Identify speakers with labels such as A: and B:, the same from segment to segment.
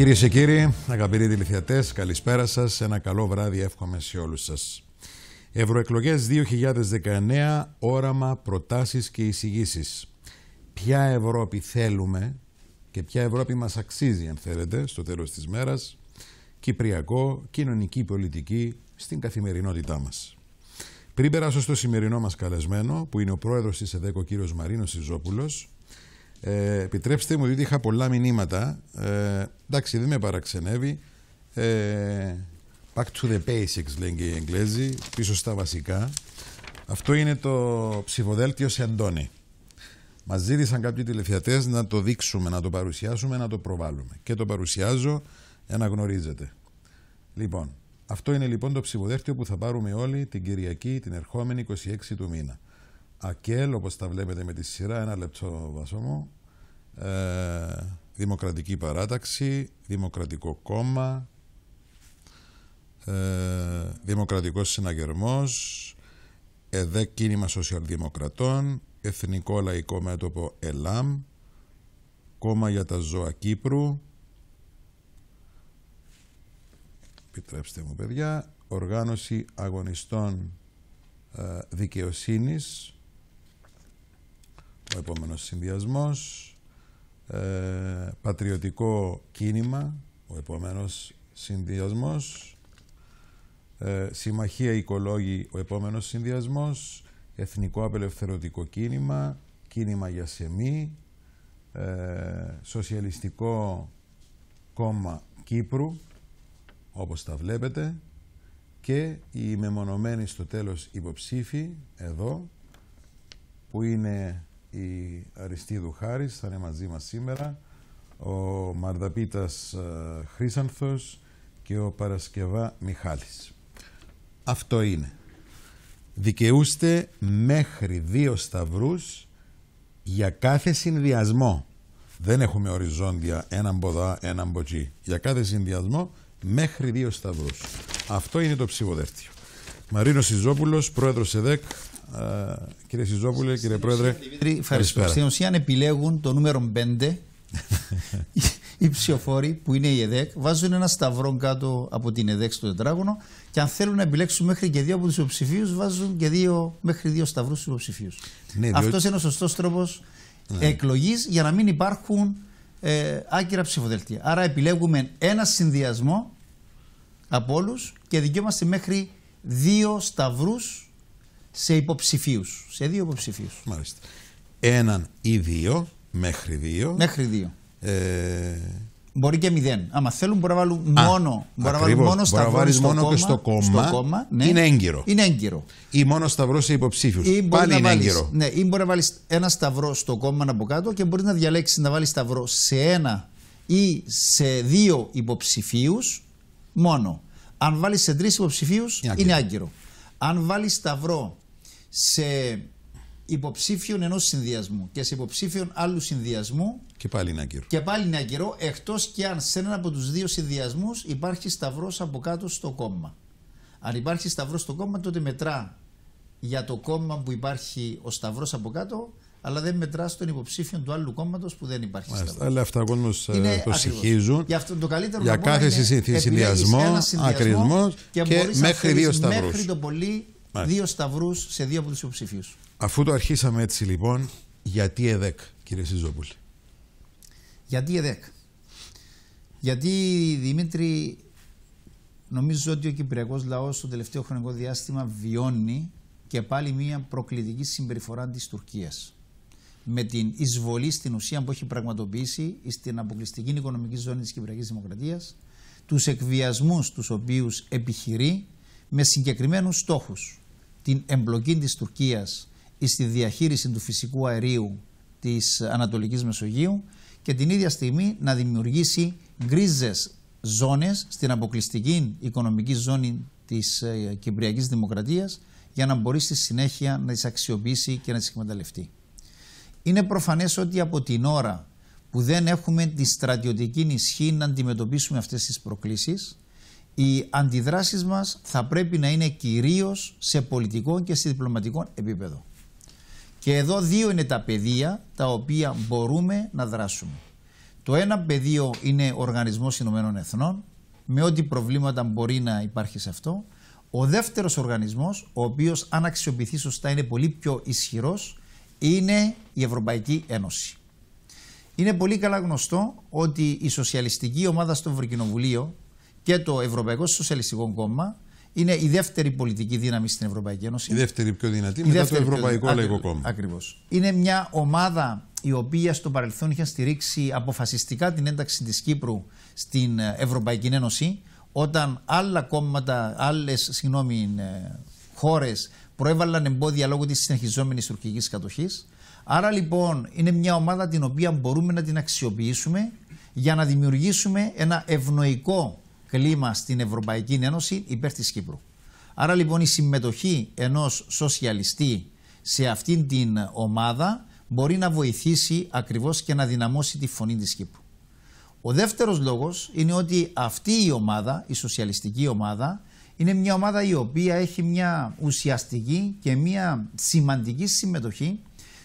A: Κυρίες και κύριοι, αγαπητοί τηλεθεατές, καλησπέρα σας. Ένα καλό βράδυ εύχομαι σε όλους σας. Ευρωεκλογές 2019, όραμα, προτάσεις και εισηγήσεις. Ποια Ευρώπη θέλουμε και ποια Ευρώπη μας αξίζει, αν θέλετε, στο τέλος της μέρας, κυπριακό, κοινωνική πολιτική στην καθημερινότητά μας. Πριν περάσω στο σημερινό μας καλεσμένο, που είναι ο πρόεδρος της ΕΔΕΚΟ, κύριος Μαρίνος Ιζόπουλος, ε, επιτρέψτε μου, διότι είχα πολλά μηνύματα. Ε, εντάξει, δεν με παραξενεύει. Ε, back to the basics, λένε η οι πίσω στα βασικά. Αυτό είναι το ψηφοδέλτιο σε Αντώνη Μας ζήτησαν κάποιοι τηλεθεατές να το δείξουμε, να το παρουσιάσουμε, να το προβάλλουμε. Και το παρουσιάζω για να γνωρίζετε. Λοιπόν, αυτό είναι λοιπόν το ψηφοδέλτιο που θα πάρουμε όλοι την Κυριακή, την ερχόμενη 26 του μήνα. ΑΚΕΛ, όπως τα βλέπετε με τη σειρά, ένα λεπτό βάσο μου, ε, Δημοκρατική Παράταξη, Δημοκρατικό Κόμμα, ε, Δημοκρατικός Συναγερμός, ΕΔΕ Κίνημα Σοσιαλδημοκρατών, Εθνικό Λαϊκό Μέτωπο ΕΛΑΜ, Κόμμα για τα Ζώα Κύπρου, επιτρέψτε μου παιδιά, Οργάνωση Αγωνιστών ε, Δικαιοσύνης, ο επόμενος συνδυασμός, ε, πατριωτικό κίνημα, ο επόμενος συνδυασμός, ε, συμμαχία οικολόγη, ο επόμενος συνδυασμός, εθνικό απελευθερωτικό κίνημα, κίνημα για σεμί, ε, σοσιαλιστικό κόμμα Κύπρου, όπως τα βλέπετε, και οι μεμονωμένοι στο τέλος υποψήφοι, εδώ, που είναι η Αριστίδου Χάρης θα είναι μαζί μας σήμερα, ο Μαρδαπίτας ε, Χρύσανθος και ο Παρασκευά Μιχάλης. Αυτό είναι. Δικαιούστε μέχρι δύο σταυρούς για κάθε συνδυασμό. Δεν έχουμε οριζόντια έναν ποδά, έναν ποτζή. Για κάθε συνδυασμό μέχρι δύο σταυρούς. Αυτό είναι το ψηφοδέλτιο. Μαρίνος Ιζόπουλος, πρόεδρος ΕΔΕΚ, ε, κύριε Σιζόπουλε, κύριε Πρόεδρε. Ευχαριστώ. Στην
B: ουσία επιλέγουν το νούμερο 5 οι ψηφοφόροι που είναι η ΕΔΕΚ βάζουν ένα σταυρό κάτω από την ΕΔΕΚ στο τετράγωνο και αν θέλουν να επιλέξουν μέχρι και δύο από τους υποψηφίους, βάζουν και δύο, μέχρι δύο σταυρούς στου υποψηφίους. Ναι, Αυτός είναι ο σωστός τρόπος ναι. εκλογής για να μην υπάρχουν ε, άκυρα ψηφοδέλτια. Άρα επιλέγουμε ένα συνδυασμό από όλους και δικαιούμαστε μέχρι δύο σταυρούς σε υποψηφίους. Σε δύο υποψηφίους. Μάλιστα. Έναν ή δύο,
A: μέχρι δύο. Μέχρι δύο. Ε...
B: Μπορεί και μηδέν. Άμα θέλουν, μπορεί να βάλουν Α, μόνο, μπορεί να βάλουν μόνο σταυρό. και στο κόμμα. Στο κόμμα ναι. Είναι έγκυρο. Είναι έγκυρο.
A: Ή μόνο σταυρό σε υποψήφιους. Πάλι είναι βάλεις, έγκυρο.
B: Ναι, ή μπορεί να βάλεις ένα σταυρό στο κόμμα από κάτω και μπορεί να διαλέξεις να βάλεις σταυρό σε ένα ή σε δύο υποψηφίους μόνο. Αν βάλεις σε τρεις υποψηφίους, είναι, είναι, άγκυρο. Αν βάλεις σταυρό σε υποψήφιον ενός συνδυασμού και σε υποψήφιον άλλου συνδυασμού.
A: Και πάλι είναι αγκυρό.
B: Και πάλι είναι ακυρό, εκτός και αν σε έναν από τους δύο συνδυασμούς υπάρχει σταυρός από κάτω στο κόμμα. Αν υπάρχει σταυρός στο κόμμα, τότε μετρά για το κόμμα που υπάρχει ο σταυρός από κάτω, αλλά δεν μετρά στον υποψήφιον του άλλου κόμματος που δεν υπάρχει Μάλιστα, σταυρός.
A: Αλλά αυτά ακόμα προσυχίζουν. Για, αυτό, το καλύτερο για κάθε συνδυασμό, ακριβώς και, και μέχρι δύο σταυρούς. Μέχρι το
B: πολύ Δύο σταυρούς σε δύο από τους υποψηφίους.
A: Αφού το αρχίσαμε έτσι λοιπόν, γιατί ΕΔΕΚ, κύριε Σιζόπουλη.
B: Γιατί ΕΔΕΚ. Γιατί Δημήτρη, νομίζω ότι ο Κυπριακός λαός στο τελευταίο χρονικό διάστημα βιώνει και πάλι μια προκλητική συμπεριφορά της Τουρκίας. Με την εισβολή στην ουσία που έχει πραγματοποιήσει στην αποκλειστική οικονομική ζώνη της Κυπριακής Δημοκρατίας, τους εκβιασμούς τους οποίους επιχειρεί με συγκεκριμένους στόχους την εμπλοκή της Τουρκίας στη διαχείριση του φυσικού αερίου της Ανατολικής Μεσογείου και την ίδια στιγμή να δημιουργήσει γκρίζες ζώνες στην αποκλειστική οικονομική ζώνη της ε, Κυπριακής Δημοκρατίας για να μπορεί στη συνέχεια να τις αξιοποιήσει και να τις εκμεταλλευτεί. Είναι προφανές ότι από την ώρα που δεν έχουμε τη στρατιωτική ισχύ να αντιμετωπίσουμε αυτές τις προκλήσεις οι αντιδράσεις μας θα πρέπει να είναι κυρίως σε πολιτικό και σε διπλωματικό επίπεδο. Και εδώ δύο είναι τα πεδία τα οποία μπορούμε να δράσουμε. Το ένα πεδίο είναι ο Οργανισμός Ηνωμένων Εθνών, με ό,τι προβλήματα μπορεί να υπάρχει σε αυτό. Ο δεύτερος οργανισμός, ο οποίος αν αξιοποιηθεί σωστά είναι πολύ πιο ισχυρός, είναι η Ευρωπαϊκή Ένωση. Είναι πολύ καλά γνωστό ότι η σοσιαλιστική ομάδα στο Ευρωκοινοβουλίο και το Ευρωπαϊκό Σοσιαλιστικό Κόμμα είναι η δεύτερη πολιτική δύναμη στην Ευρωπαϊκή Ένωση. Η
A: δεύτερη πιο δυνατή μετά το Ευρωπαϊκό Λαϊκό Κόμμα. Ακριβώς.
B: Είναι μια ομάδα η οποία στο παρελθόν είχε στηρίξει αποφασιστικά την ένταξη της Κύπρου στην Ευρωπαϊκή Ένωση όταν άλλα κόμματα, άλλες χώρες προέβαλαν εμπόδια λόγω της συνεχιζόμενης τουρκικής κατοχής. Άρα λοιπόν είναι μια ομάδα την οποία μπορούμε να την αξιοποιήσουμε για να δημιουργήσουμε ένα ευνοϊκό κλίμα στην Ευρωπαϊκή Ένωση υπέρ της Κύπρου. Άρα λοιπόν η συμμετοχή ενός σοσιαλιστή σε αυτήν την ομάδα μπορεί να βοηθήσει ακριβώς και να δυναμώσει τη φωνή της Κύπρου. Ο δεύτερος λόγος είναι ότι αυτή η ομάδα, η σοσιαλιστική ομάδα, είναι μια ομάδα η οποία έχει μια ουσιαστική και μια σημαντική συμμετοχή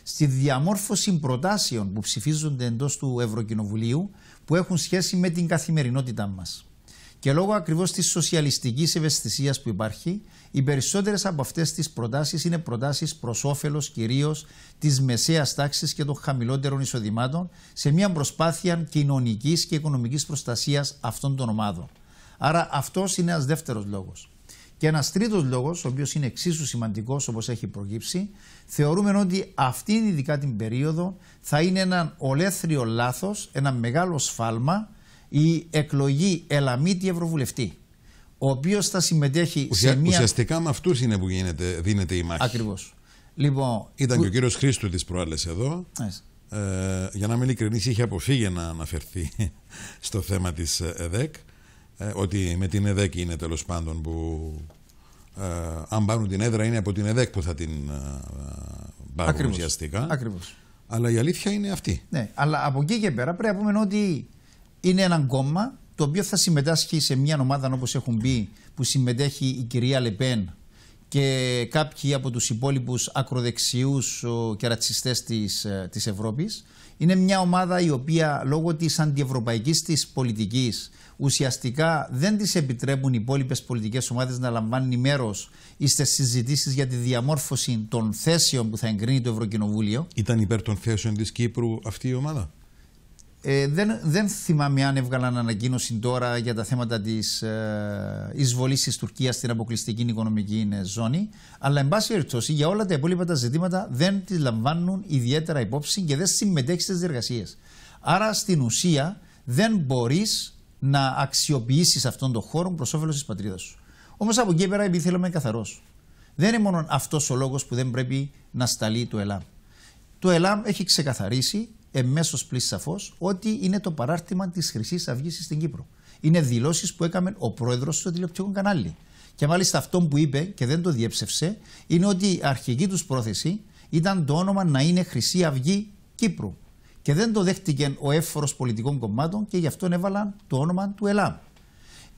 B: στη διαμόρφωση προτάσεων που ψηφίζονται εντός του Ευρωκοινοβουλίου που έχουν σχέση με την καθημερινότητά μας. Και λόγω ακριβώς της σοσιαλιστικής ευαισθησίας που υπάρχει, οι περισσότερες από αυτές τις προτάσεις είναι προτάσεις προς όφελος κυρίως της μεσαίας τάξης και των χαμηλότερων εισοδημάτων σε μια προσπάθεια κοινωνικής και οικονομικής προστασίας αυτών των ομάδων. Άρα, αυτός είναι ένας δεύτερος λόγος. Και ένας τρίτος λόγος, ο οποίος είναι εξίσου σημαντικός όπως έχει προκύψει, θεωρούμε ότι αυτήν ειδικά την περίοδο θα είναι ένα ολέθριο λάθος, ένα μεγάλο σφάλμα η εκλογή Ελαμίτη Ευρωβουλευτή ο οποίος θα συμμετέχει σε μια. Ουσιαστικά
A: με αυτούς είναι που γίνεται, δίνεται η μάχη. Ακριβώς. Λοιπόν, Ήταν που... και ο κύριος Χρήστο της προάλλες εδώ. Ε, για να είμαι ειλικρινής, είχε αποφύγει να αναφερθεί στο θέμα της ε, ΕΔΕΚ. Ε, ότι με την ΕΔΕΚ είναι τέλος πάντων που. Ε, αν πάρουν την έδρα, είναι από την ΕΔΕΚ που θα την πάρουν ουσιαστικά. Ακριβώς. Αλλά η αλήθεια είναι αυτή.
B: Ναι, αλλά από εκεί και πέρα πρέπει να πούμε ότι είναι ένα κόμμα το οποίο θα συμμετάσχει σε μια ομάδα όπως έχουν πει που συμμετέχει η κυρία Λεπέν και κάποιοι από τους υπόλοιπους ακροδεξιούς και ρατσιστές της, ε, της Ευρώπης. Είναι μια ομάδα η οποία λόγω της αντιευρωπαϊκής της πολιτικής ουσιαστικά δεν τις επιτρέπουν οι υπόλοιπες πολιτικές ομάδες να λαμβάνουν μέρος στις συζητήσεις για τη διαμόρφωση των θέσεων που θα εγκρίνει το Ευρωκοινοβούλιο. Ήταν υπέρ των θέσεων της Κύπρου αυτή η ομάδα. Ε, δεν, δεν θυμάμαι αν έβγαλαν ανακοίνωση τώρα για τα θέματα της ε, εισβολής της Τουρκίας στην αποκλειστική οικονομική ε, ζώνη. Αλλά, εν πάση περιπτώσει, για όλα τα υπόλοιπα τα ζητήματα δεν τη λαμβάνουν ιδιαίτερα υπόψη και δεν συμμετέχει στις διεργασίες. Άρα, στην ουσία, δεν μπορείς να αξιοποιήσεις αυτόν τον χώρο προς όφελος της πατρίδας σου. Όμως, από εκεί πέρα, επειδή θέλω καθαρός, δεν είναι μόνο αυτός ο λόγος που δεν πρέπει να σταλεί το ΕΛΑΜ. Το ΕΛΑΜ έχει ξεκαθαρίσει εμέσως πλήρη σαφώς ότι είναι το παράρτημα της Χρυσής Αυγής στην Κύπρο. Είναι δηλώσεις που έκαμε ο πρόεδρος στο τηλεοπτικού κανάλι. Και μάλιστα αυτό που είπε και δεν το διέψευσε είναι ότι η αρχική τους πρόθεση ήταν το όνομα να είναι Χρυσή Αυγή Κύπρου. Και δεν το δέχτηκε ο έφορος πολιτικών κομμάτων και γι' αυτόν έβαλαν το όνομα του ΕΛΑΜ.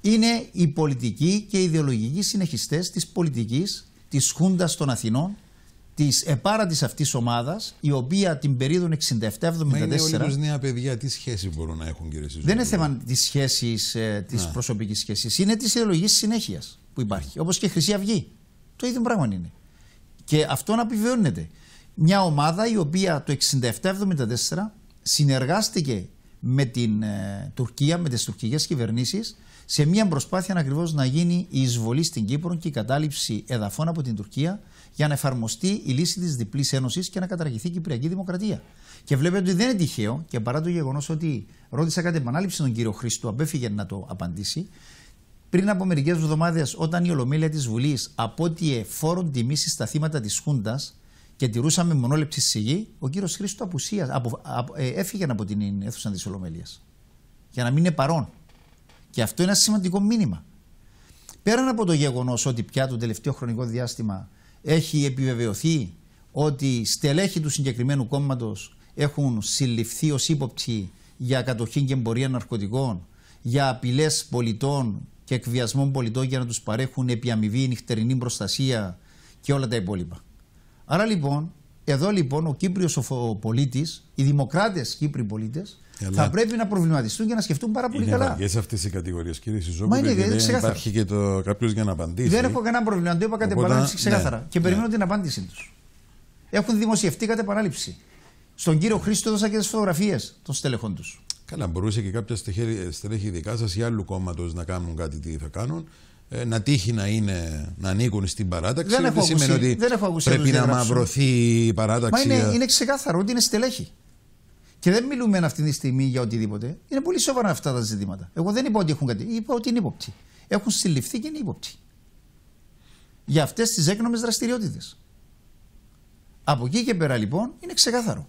B: Είναι οι πολιτικοί και οι ιδεολογικοί συνεχιστές της πολιτικής της Χούντας των Αθηνών της επάραντης αυτής ομάδας, η οποία την περίοδο 67-74... Μα είναι όλοι
A: νέα παιδιά, τι σχέση μπορούν να έχουν κύριε Σιζούρου. Δεν είναι θέμα
B: της σχέσης, ε, της προσωπικής σχέσης. είναι της ιδεολογικής συνέχειας που υπάρχει, ναι. όπως και η Χρυσή Αυγή. Το ίδιο πράγμα είναι. Και αυτό να επιβεβαιώνεται. Μια ομάδα η οποία το 67-74 συνεργάστηκε με την ε, Τουρκία, με τις τουρκικές κυβερνήσεις σε μια προσπάθεια ακριβώς να γίνει η εισβολή στην Κύπρο και η κατάληψη εδαφών από την Τουρκία για να εφαρμοστεί η λύση της διπλής ένωσης και να καταργηθεί η Κυπριακή Δημοκρατία. Και βλέπετε ότι δεν είναι τυχαίο και παρά το γεγονός ότι ρώτησα κάτι επανάληψη τον κύριο Χρήστο, απέφυγε να το απαντήσει. Πριν από μερικές εβδομάδες, όταν η Ολομέλεια της Βουλής απότιε φόρων τιμή στα θύματα της Χούντας και τηρούσαμε μονόλεψη στη σιγή, ο κύριος Χρήστο απουσία, απο, ε, έφυγε από την αίθουσα της Ολομέλειας. Για να μην είναι παρόν. Και αυτό είναι ένα σημαντικό μήνυμα. Πέραν από το γεγονός ότι πια το τελευταίο χρονικό διάστημα έχει επιβεβαιωθεί ότι στελέχη του συγκεκριμένου κόμματος έχουν συλληφθεί ως ύποπτοι για κατοχή και εμπορία ναρκωτικών, για απειλές πολιτών και εκβιασμών πολιτών για να τους παρέχουν επί νυχτερινή προστασία και όλα τα υπόλοιπα. Άρα λοιπόν, εδώ λοιπόν ο Κύπριος πολίτης, οι δημοκράτες Κύπριοι πολίτες θα πρέπει να προβληματιστούν και να σκεφτούν πάρα πολύ είναι καλά.
A: Είναι αυτές οι κατηγορίες, κύριε Σιζόπουλο. Μα είναι, δεν υπάρχει και το... κάποιος για να απαντήσει. Δεν έχω
B: κανένα πρόβλημα. Το είπα κατά ναι, ξεκάθαρα. και ναι. περιμένω ναι. την απάντησή τους. Έχουν δημοσιευτεί κατά επανάληψη. Στον κύριο Χρήστο έδωσα και τις φωτογραφίες των στελεχών τους.
A: Καλά, μπορούσε και κάποια στελέχη δικά σας ή άλλου κόμματος να κάνουν κάτι τι θα κάνουν. Ε, να τύχει να, είναι, να ανήκουν στην παράταξη. Δεν, έχω πρέπει να μαυρωθεί η παράταξη. Μα είναι
B: ξεκάθαρο ότι είναι στελέχη. Και δεν μιλούμε αυτή τη στιγμή για οτιδήποτε. Είναι πολύ σοβαρά αυτά τα ζητήματα. Εγώ δεν είπα ότι έχουν κάτι. Είπα ότι είναι ύποπτοι. Έχουν συλληφθεί και είναι ύποπτοι. Για αυτές τις έκνομες δραστηριότητες. Από εκεί και πέρα λοιπόν είναι ξεκάθαρο.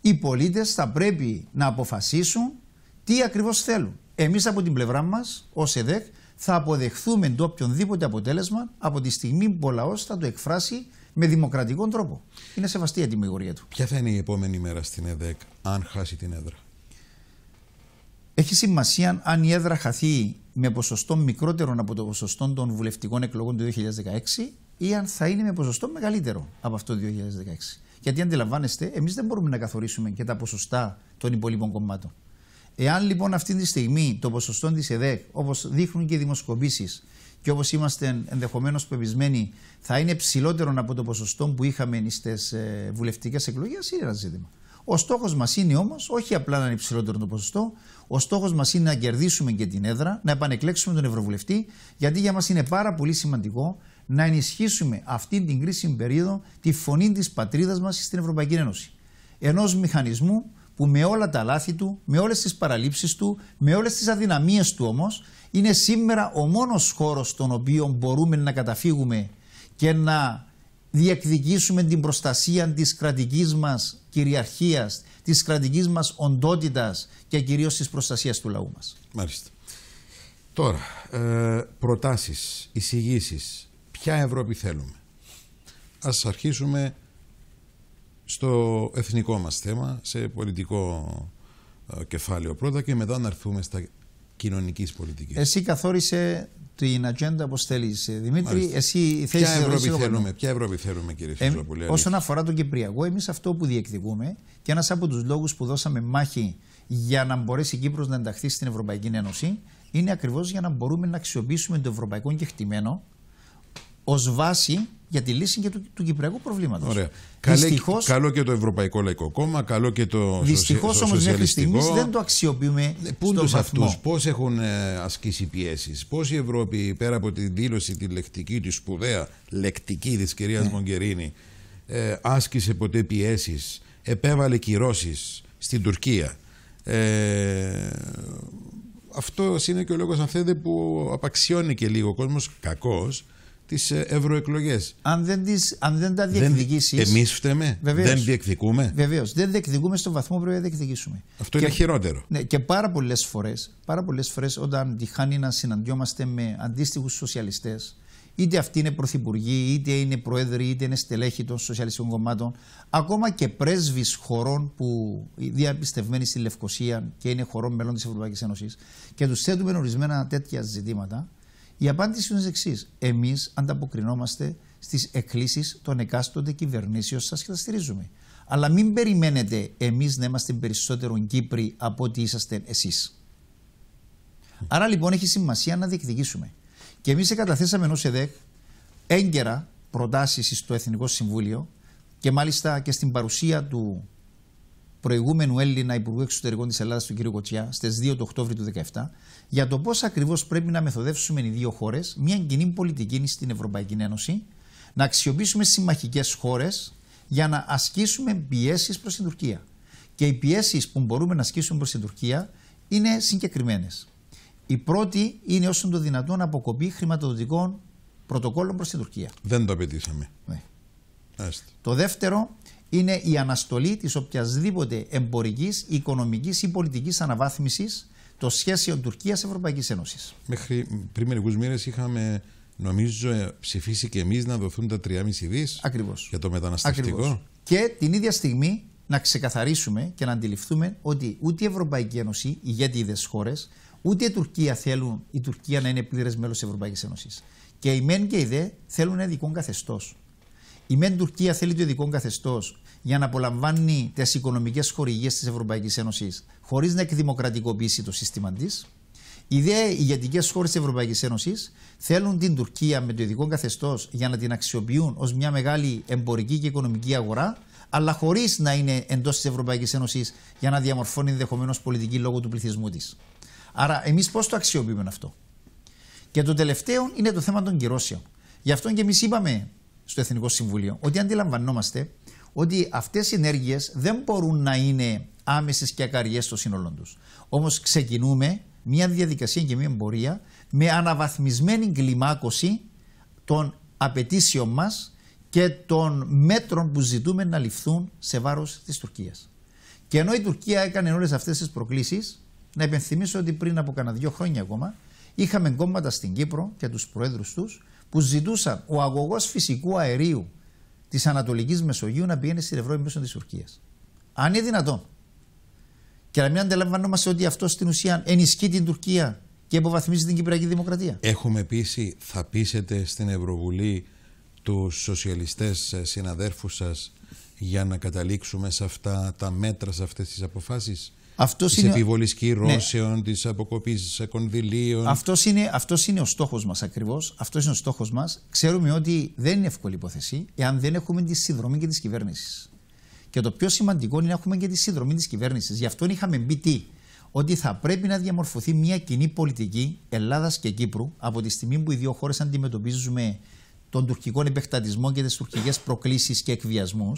B: Οι πολίτες θα πρέπει να αποφασίσουν τι ακριβώς θέλουν. Εμείς από την πλευρά μας, ως ΕΔΕΚ, θα αποδεχθούμε το οποιονδήποτε αποτέλεσμα από τη στιγμή που ο λαός θα το εκφράσει με δημοκρατικό τρόπο. Είναι σεβαστή η τιμιγορία του. Ποια θα είναι η επόμενη μέρα στην ΕΔΕΚ, αν χάσει την έδρα. Έχει σημασία αν η έδρα χαθεί με ποσοστό μικρότερο από το ποσοστό των βουλευτικών εκλογών του 2016 ή αν θα είναι με ποσοστό μεγαλύτερο από αυτό το 2016. Γιατί αντιλαμβάνεστε, εμείς δεν μπορούμε να καθορίσουμε και τα ποσοστά των υπολείπων κομμάτων. Εάν λοιπόν αυτή τη στιγμή το ποσοστό της ΕΔΕΚ, όπως δείχνουν και οι δημοσκοπήσεις, και όπως είμαστε ενδεχομένως πεπισμένοι, θα είναι ψηλότερο από το ποσοστό που είχαμε στις ε, βουλευτικές εκλογές, είναι ένα ζήτημα. Ο στόχος μας είναι όμως όχι απλά να είναι ψηλότερο το ποσοστό, ο στόχος μας είναι να κερδίσουμε και την έδρα, να επανεκλέξουμε τον Ευρωβουλευτή, γιατί για μας είναι πάρα πολύ σημαντικό να ενισχύσουμε αυτή την κρίσιμη περίοδο τη φωνή της πατρίδας μας στην Ευρωπαϊκή Ένωση. Ενός μηχανισμού που με όλα τα λάθη του, με όλες τις παραλήψεις του, με όλες τις αδυναμίες του όμως, είναι σήμερα ο μόνος χώρος στον οποίο μπορούμε να καταφύγουμε και να διεκδικήσουμε την προστασία της κρατικής μας κυριαρχίας, της κρατικής μας οντότητας και κυρίως της προστασίας του λαού μας. Μάλιστα. Τώρα, ε, προτάσεις, εισηγήσεις. Ποια Ευρώπη θέλουμε.
A: Ας αρχίσουμε στο εθνικό μας θέμα, σε πολιτικό ε, κεφάλαιο πρώτα και μετά να έρθουμε στα κοινωνικής πολιτικής.
B: Εσύ καθόρισε την ατζέντα όπως θέλεις, ε, Δημήτρη. Μάλιστα. Εσύ θέλει να ποια
A: ποια Ευρώπη θέλουμε, κύριε ε, Όσον
B: αφορά τον Κυπριακό, εμείς αυτό που διεκδικούμε και ένας από τους λόγους που δώσαμε μάχη για να μπορέσει η Κύπρος να ενταχθεί στην Ευρωπαϊκή Ένωση είναι ακριβώς για να μπορούμε να αξιοποιήσουμε το ευρωπαϊκό κεκτημένο ως βάση για τη λύση και του, του κυπριακού προβλήματος.
A: Καλό και το Ευρωπαϊκό Λαϊκό Κόμμα, καλό και το. Δυστυχώς όμως μέχρι στιγμή δεν
B: το αξιοποιούμε. Ε, είναι αυτούς,
A: πώς έχουν ε, ασκήσει πιέσεις, πώς η Ευρώπη πέρα από τη δήλωση τη λεκτική, τη σπουδαία λεκτική της κυρίας ναι. Μογκερίνη, ε, άσκησε ποτέ πιέσεις, επέβαλε κυρώσεις στην Τουρκία. Ε, αυτός είναι και ο λόγος αν θέλετε που
B: απαξιώνει και λίγο ο κόσμος, κακός τις ε, ευρωεκλογές. Αν, δεν αν δεν τα διεκδικήσεις. Εμείς φταίμε. Βεβαίως, δεν διεκδικούμε. Βεβαίως. Δεν διεκδικούμε στον βαθμό που πρέπει να διεκδικήσουμε. Αυτό και, είναι χειρότερο. Ναι, και πάρα πολλές φορές, πάρα πολλές φορές, όταν τυχάνει να συναντιόμαστε με αντίστοιχους σοσιαλιστές, είτε αυτοί είναι πρωθυπουργοί, είτε είναι πρόεδροι, είτε είναι στελέχοι των σοσιαλιστικών κομμάτων, ακόμα και πρέσβεις χωρών που διαπιστευμένοι στη Λευκοσία και είναι χωρών μελών της Ευρωπαϊκής Ένωσης, και τους θέτουμε ορισμένα τέτοια ζητήματα, η απάντηση είναι εξής. Εμείς ανταποκρινόμαστε στις εκκλήσεις των εκάστοτε κυβερνήσεων σα και τα στηρίζουμε. Αλλά μην περιμένετε εμείς να είμαστε περισσότερο Κύπροι από ότι είσαστε εσείς. Άρα λοιπόν έχει σημασία να διεκδικήσουμε. Και εμείς εγκαταθέσαμε ενό ΕΔΕΚ έγκαιρα προτάσεις στο Εθνικό Συμβούλιο και μάλιστα και στην παρουσία του προηγούμενου Έλληνα Υπουργού Εξωτερικών της Ελλάδας, τον κύριο Κοτσιά, στις 2 του Οκτώβρη του 2017, για το πώς ακριβώς πρέπει να μεθοδεύσουμε οι δύο χώρες μια κοινή πολιτική στην Ευρωπαϊκή Ένωση, να αξιοποιήσουμε συμμαχικές χώρες για να ασκήσουμε πιέσεις προς την Τουρκία. Και οι πιέσεις που μπορούμε να ασκήσουμε προς την Τουρκία είναι συγκεκριμένες. Η πρώτη είναι όσον το δυνατόν αποκοπή χρηματοδοτικών πρωτοκόλων προς την Τουρκία. Δεν το απαιτήσαμε. Ναι. Το δεύτερο είναι η αναστολή της οποιασδήποτε εμπορικής, οικονομικής ή πολιτικής αναβάθμισης των σχέσεων Τουρκίας-Ευρωπαϊκής Ένωσης. Μέχρι
A: πριν μερικούς μήνες είχαμε Νομίζω ψηφίσει και εμείς να δοθούν τα 3,5 Ακριβώς. για το μεταναστευτικό.
B: Και την ίδια στιγμή να ξεκαθαρίσουμε και να αντιληφθούμε ότι ούτε η Ευρωπαϊκή Ένωση, οι ηγέτιδε χώρες, ούτε η Τουρκία θέλουν η Τουρκία να είναι πλήρες μέλος της Ευρωπαϊκής Ένωσης. Και οι μεν και οι δε θέλουν ένα ειδικό καθεστώς. Η μεν Τουρκία θέλει το ειδικό καθεστώς για να απολαμβάνει τις οικονομικές χορηγίες της Ευρωπαϊκής Ένωσης χωρίς να εκδημοκρατικοποιήσει το σύστημα της. Οι δε ηγετικές χώρες της Ευρωπαϊκής Ένωσης θέλουν την Τουρκία με το ειδικό καθεστώς για να την αξιοποιούν ως μια μεγάλη εμπορική και οικονομική αγορά, αλλά χωρίς να είναι εντός της Ευρωπαϊκής Ένωσης για να διαμορφώνει ενδεχομένως πολιτική λόγω του πληθυσμού της. Άρα, εμείς πώς το αξιοποιούμε αυτό. Και το τελευταίο είναι το θέμα των κυρώσεων. Γι' αυτό και εμείς είπαμε στο Εθνικό Συμβούλιο ότι αντιλαμβανόμαστε ότι αυτές οι ενέργειες δεν μπορούν να είναι άμεσες και ακαριές στο σύνολό τους. Όμως ξεκινούμε μια διαδικασία και μια πορεία με αναβαθμισμένη κλιμάκωση των απαιτήσεων μας και των μέτρων που ζητούμε να ληφθούν σε βάρος της Τουρκίας. Και ενώ η Τουρκία έκανε όλες αυτές τις προκλήσεις, να υπενθυμίσω ότι πριν από κανένα δύο χρόνια ακόμα είχαμε κόμματα στην Κύπρο και τους προέδρους τους που ζητούσαν ο αγωγός φυσικού αερίου της Ανατολικής Μεσογείου να πηγαίνει στην Ευρώπη μέσω της Τουρκίας. Αν είναι δυνατόν. Και να μην αντιλαμβανόμαστε ότι αυτό στην ουσία ενισχύει την Τουρκία και υποβαθμίζει την Κυπριακή Δημοκρατία.
A: Έχουμε πείσει, θα πείσετε στην Ευρωβουλή τους σοσιαλιστές ε, συναδέρφους σας για να καταλήξουμε σε αυτά τα μέτρα, σε αυτές τις αποφάσεις.
B: Αυτός είναι... επιβολής ναι. κυρώσεων, ναι. της αποκοπής κονδυλίων. Αυτός είναι, αυτός είναι ο στόχος μας ακριβώς. Αυτός είναι ο στόχος μας. Ξέρουμε ότι δεν είναι εύκολη υπόθεση εάν δεν έχουμε τη συνδρομή και της κυβέρνησης. Και το πιο σημαντικό είναι να έχουμε και τη συνδρομή της κυβέρνησης, Γι' αυτό είχαμε μπει τι. Ότι θα πρέπει να διαμορφωθεί μια κοινή πολιτική Ελλάδας και Κύπρου από τη στιγμή που οι δύο χώρες αντιμετωπίζουμε τον τουρκικό επεκτατισμό και τις τουρκικές προκλήσεις και εκβιασμούς.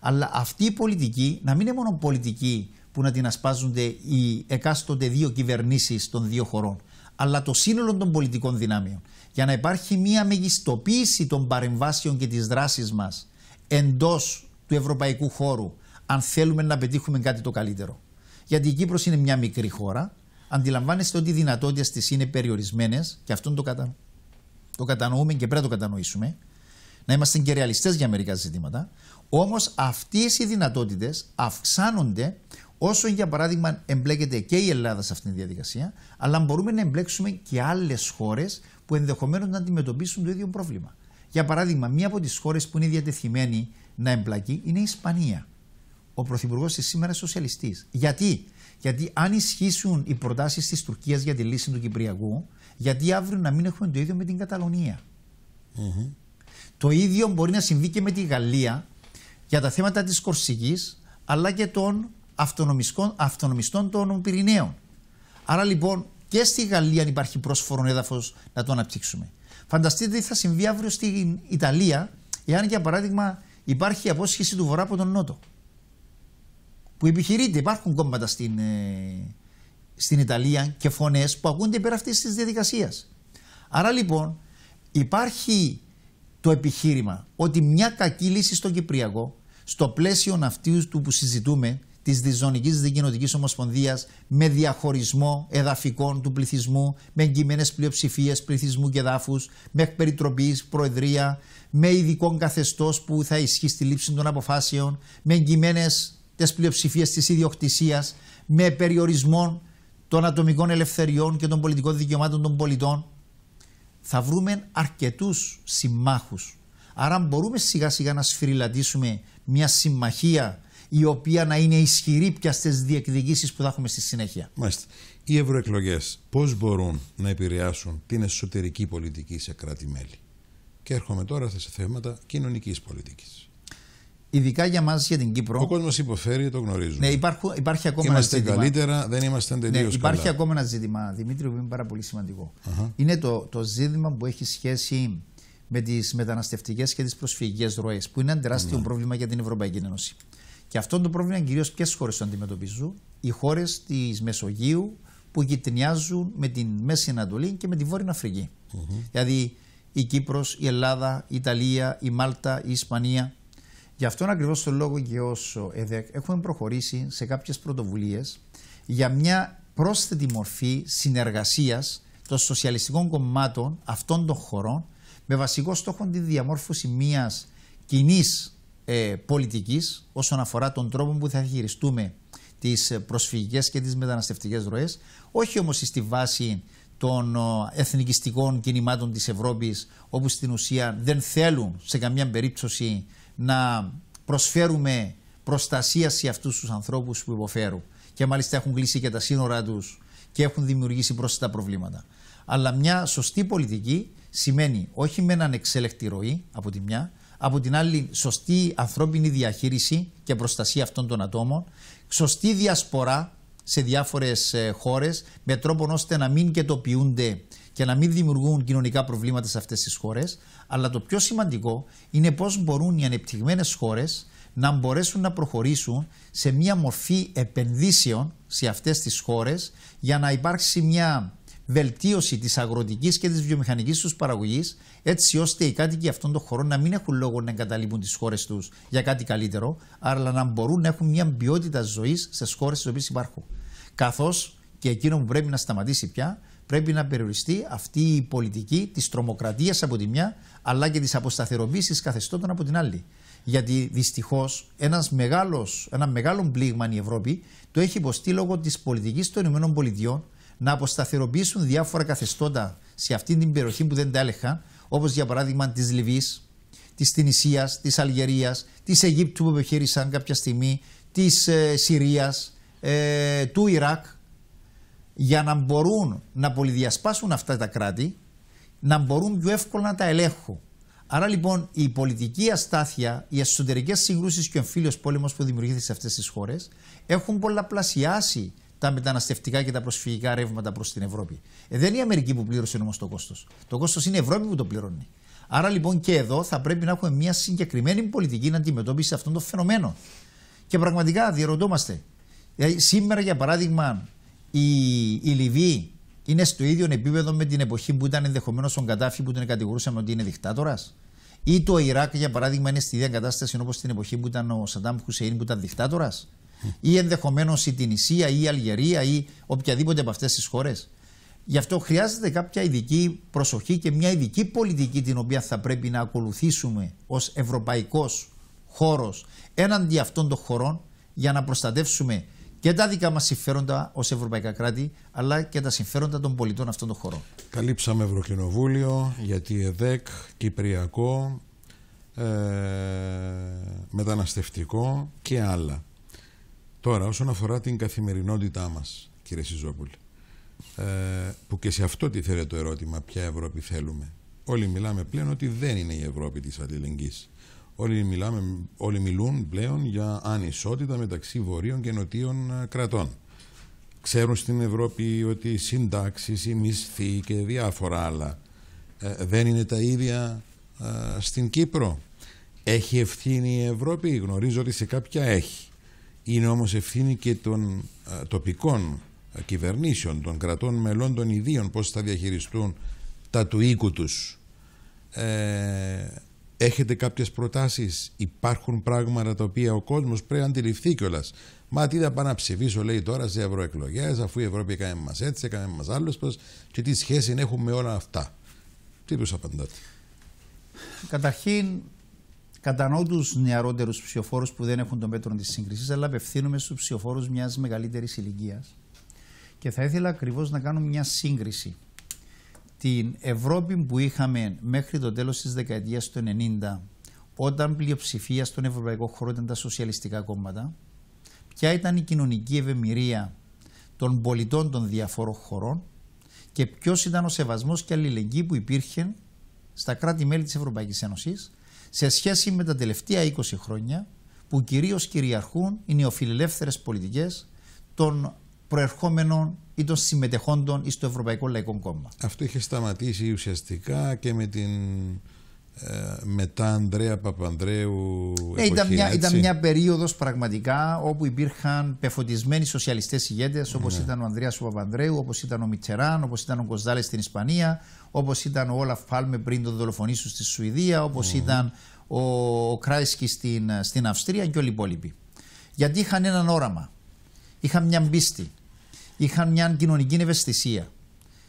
B: Αλλά αυτή η πολιτική να μην είναι μόνο πολιτική που να την ασπάζονται οι εκάστοτε δύο κυβερνήσεις των δύο χωρών, αλλά το σύνολο των πολιτικών δυνάμεων. Για να υπάρχει μια μεγιστοποίηση των παρεμβάσεων και της δράσης μας εντός του ευρωπαϊκού χώρου, αν θέλουμε να πετύχουμε κάτι το καλύτερο. Γιατί η Κύπρος είναι μια μικρή χώρα, αντιλαμβάνεστε ότι οι δυνατότητες της είναι περιορισμένες και αυτό το, κατα... το κατανοούμε και πρέπει να το κατανοήσουμε. Να είμαστε και ρεαλιστές για μερικά ζητήματα. Όμως αυτές οι δυνατότητες αυξάνονται Όσο για παράδειγμα εμπλέκεται και η Ελλάδα σε αυτήν τη διαδικασία, αλλά μπορούμε να εμπλέξουμε και άλλες χώρες που ενδεχομένως να αντιμετωπίσουν το ίδιο πρόβλημα. Για παράδειγμα, μία από τις χώρες που είναι διατεθειμένη να εμπλακεί είναι η Ισπανία. Ο πρωθυπουργός της σήμερα είναι σοσιαλιστής. Γιατί? Γιατί αν ισχύσουν οι προτάσεις της Τουρκίας για τη λύση του Κυπριακού, γιατί αύριο να μην έχουμε το ίδιο με την Καταλωνία. Το ίδιο μπορεί να συμβεί και με τη Γαλλία για τα θέματα της Κορσικής αλλά και των αυτονομιστών των Πυρηναίων. Άρα λοιπόν και στη Γαλλία αν υπάρχει πρόσφορο έδαφος να το αναπτύξουμε. Φανταστείτε τι θα συμβεί αύριο στην Ιταλία, εάν για παράδειγμα υπάρχει η απόσχεση του Βορρά από τον Νότο. Που επιχειρείται, υπάρχουν κόμματα στην, ε, στην Ιταλία και φωνές που ακούνται υπέρ αυτής της διαδικασίας. Άρα λοιπόν υπάρχει το επιχείρημα ότι μια κακή λύση στο Κυπριακό, στο πλαίσιο αυτού του που συζητούμε, της Διζωνικής Δικοινοτικής Ομοσπονδίας με διαχωρισμό εδαφικών του πληθυσμού, με εγκυμένε πλειοψηφίες πληθυσμού και εδάφους, με εκπεριτροπή, προεδρία, με ειδικό καθεστώς που θα ισχύει στη λήψη των αποφάσεων, με εγκυμένε τις πλειοψηφίες της ιδιοκτησίας, με περιορισμό των ατομικών ελευθεριών και των πολιτικών δικαιωμάτων των πολιτών. Θα βρούμε αρκετούς συμμάχους. Άρα μπορούμε σιγά σιγά να σφυριλατήσουμε μια συμμαχία η οποία να είναι ισχυρή πια στις διεκδικήσεις που θα έχουμε στη συνέχεια.
A: Μάλιστα. Οι ευρωεκλογές πώς μπορούν να επηρεάσουν την εσωτερική πολιτική σε κράτη-μέλη. Και έρχομαι τώρα σε θέματα κοινωνικής
B: πολιτικής. Ειδικά για εμά, για την Κύπρο. Ο κόσμος υποφέρει, το γνωρίζουμε. Ναι, υπάρχουν, υπάρχει ακόμα είμαστε ένα ζήτημα. Είμαστε καλύτερα, δεν είμαστε τελείω ναι, Υπάρχει ακόμα ένα ζήτημα, ναι, Δημήτρη, που είναι πάρα πολύ σημαντικό. Uh Είναι το, το ζήτημα που έχει σχέση με τις μεταναστευτικές και τις προσφυγικές ροές, που είναι ένα τεράστιο ναι. πρόβλημα για την Ευρωπαϊκή Ένωση. Και αυτό το πρόβλημα κυρίως ποιες χώρες το αντιμετωπίζουν. Οι χώρες της Μεσογείου που γυτνιάζουν με τη Μέση Ανατολή και με τη Βόρεια Αφρική. Δηλαδή η Κύπρος, η Ελλάδα, η Ιταλία, η Μάλτα, η Ισπανία. Γι' αυτόν ακριβώς το λόγο και όσο ΕΔΕΚ έχουμε προχωρήσει σε κάποιες πρωτοβουλίες για μια πρόσθετη μορφή συνεργασίας των σοσιαλιστικών κομμάτων αυτών των χωρών με βασικό στόχο τη διαμόρφωση μιας κοινής ε, πολιτικής όσον αφορά τον τρόπο που θα χειριστούμε τις προσφυγικές και τις μεταναστευτικές ροές, όχι όμως στη βάση των ε, εθνικιστικών κινημάτων της Ευρώπης όπου στην ουσία δεν θέλουν σε καμία περίπτωση να προσφέρουμε προστασία σε αυτούς τους ανθρώπους που υποφέρουν και μάλιστα έχουν κλείσει και τα σύνορά τους και έχουν δημιουργήσει πρόσθετα προβλήματα. Αλλά μια σωστή πολιτική σημαίνει όχι με έναν εξέλεκτη ροή από τη μια, από την άλλη σωστή ανθρώπινη διαχείριση και προστασία αυτών των ατόμων, σωστή διασπορά σε διάφορες ε, χώρες με τρόπο ώστε να μην κετοποιούνται και να μην δημιουργούν κοινωνικά προβλήματα σε αυτές τις χώρες, αλλά το πιο σημαντικό είναι πώς μπορούν οι ανεπτυγμένες χώρες να μπορέσουν να προχωρήσουν σε μια μορφή επενδύσεων σε αυτές τις χώρες για να υπάρξει μια βελτίωση της αγροτικής και της βιομηχανικής τους παραγωγής, έτσι ώστε οι κάτοικοι αυτών των χωρών να μην έχουν λόγο να εγκαταλείπουν τις χώρες τους για κάτι καλύτερο, αλλά να μπορούν να έχουν μια ποιότητα ζωής στις χώρες στις οποίες υπάρχουν. Καθώς και εκείνο που πρέπει να σταματήσει πια, πρέπει να περιοριστεί αυτή η πολιτική της τρομοκρατίας από τη μια, αλλά και της αποσταθεροποίησης καθεστώτων από την άλλη. Γιατί δυστυχώς ένας μεγάλος πλήγμα η Ευρώπη το έχει υποστεί λόγω της πολιτικής των ΗΠΑ να αποσταθεροποιήσουν διάφορα καθεστώτα σε αυτή την περιοχή που δεν τα έλεγχαν, όπως για παράδειγμα της Λιβύης, της Τινησίας, της Αλγερίας, της Αιγύπτου που επιχείρησαν κάποια στιγμή, της ε, Συρίας, ε, του Ιράκ, για να μπορούν να πολυδιασπάσουν αυτά τα κράτη, να μπορούν πιο εύκολα να τα ελέγχουν. Άρα λοιπόν η πολιτική αστάθεια, οι εσωτερικές συγκρούσεις και ο εμφύλιος πόλεμος που δημιουργήθηκε σε αυτές τις χώρες έχουν πολλαπλασιάσει τα μεταναστευτικά και τα προσφυγικά ρεύματα προς την Ευρώπη. Ε, δεν είναι η Αμερική που πλήρωσε όμως το κόστος. Το κόστος είναι η Ευρώπη που το πληρώνει. Άρα λοιπόν και εδώ θα πρέπει να έχουμε μια συγκεκριμένη πολιτική να αντιμετώπιση αυτών το φαινομένο. Και πραγματικά διαρωτόμαστε. Ε, σήμερα για παράδειγμα η, η Λιβύη είναι στο ίδιο επίπεδο με την εποχή που ήταν ενδεχομένως ο Κατάφη που τον κατηγορούσαμε ότι είναι δικτάτορας. Ή το Ιράκ, για παράδειγμα, είναι στη ίδια κατάσταση όπως την εποχή που ήταν ο Σαντάμ Χουσέιν που ήταν δικτάτορας ή ενδεχομένως η Τινησία ή η Αλγερία ή οποιαδήποτε από αυτές τις χώρες. Γι' αυτό χρειάζεται κάποια ειδική προσοχή και μια ειδική πολιτική την οποία θα πρέπει να ακολουθήσουμε ως ευρωπαϊκός χώρος έναντι αυτών των χωρών για να προστατεύσουμε και τα δικά μας συμφέροντα ως ευρωπαϊκά κράτη αλλά και τα συμφέροντα των πολιτών αυτών των χωρών. Καλύψαμε
A: Ευρωκοινοβούλιο, γιατί ΕΔΕΚ, Κυπριακό, ε, μεταναστευτικό και άλλα. Τώρα, όσον αφορά την καθημερινότητά μας, κύριε Σιζόπουλη, ε, που και σε αυτό τι θέλετε το ερώτημα, ποια Ευρώπη θέλουμε. Όλοι μιλάμε πλέον ότι δεν είναι η Ευρώπη της αλληλεγγύης. Όλοι, μιλάμε, όλοι μιλούν πλέον για ανισότητα μεταξύ βορείων και νοτίων ε, κρατών. Ξέρουν στην Ευρώπη ότι οι συντάξεις, οι μισθοί και διάφορα άλλα ε, δεν είναι τα ίδια ε, στην Κύπρο. Έχει ευθύνη η Ευρώπη, γνωρίζω ότι σε κάποια έχει. Είναι όμως ευθύνη και των ε, τοπικών κυβερνήσεων, των κρατών μελών των ιδίων πώς θα διαχειριστούν τα του οίκου τους. Ε, έχετε κάποιες προτάσεις, υπάρχουν πράγματα τα οποία ο κόσμος πρέπει να αντιληφθεί κιόλας. Μα τι θα πάω να ψηφίσω, λέει τώρα σε ευρωεκλογές, αφού η Ευρώπη έκανε μας έτσι, έκανε μας άλλος πώ, και τι σχέση έχουμε με όλα
B: αυτά. Τι τους απαντάτε. Καταρχήν, Κατανοώ τους νεαρότερους ψηφοφόρους που δεν έχουν το μέτρο της σύγκρισης, αλλά απευθύνομαι στους ψηφοφόρους μιας μεγαλύτερης ηλικίας. Και θα ήθελα ακριβώς να κάνω μια σύγκριση. Την Ευρώπη που είχαμε μέχρι το τέλος της δεκαετίας του 90, όταν πλειοψηφία στον ευρωπαϊκό χώρο ήταν τα σοσιαλιστικά κόμματα, ποια ήταν η κοινωνική ευεμηρία των πολιτών των διαφόρων χωρών και ποιος ήταν ο σεβασμός και αλληλεγγύη που υπήρχε στα κράτη-μέλη της Ευρωπαϊκής Ένωσης σε σχέση με τα τελευταία 20 χρόνια που κυρίως κυριαρχούν οι νεοφιλελεύθερες πολιτικές των προερχόμενων ή των συμμετεχόντων στο Ευρωπαϊκό Λαϊκό Κόμμα. Αυτό είχε
A: σταματήσει ουσιαστικά και με την ε, μετά Ανδρέα Παπανδρέου.
B: Ναι, εποχή, ήταν, μια, έτσι. ήταν μια περίοδος πραγματικά όπου υπήρχαν πεφωτισμένοι σοσιαλιστές ηγέτες όπως ναι. ήταν ο Ανδρέας Παπανδρέου, όπως ήταν ο Μιτσεράν, όπως ήταν ο Κοσδάλης στην Ισπανία, όπως ήταν ο Όλαφ Πάλμε πριν τον δολοφονήσουν στη Σουηδία, όπως mm. ήταν ο, ο Κράισκι στην, στην Αυστρία και όλοι οι υπόλοιποι. Γιατί είχαν έναν όραμα, είχαν μια μπίστη, είχαν μια κοινωνική ευαισθησία.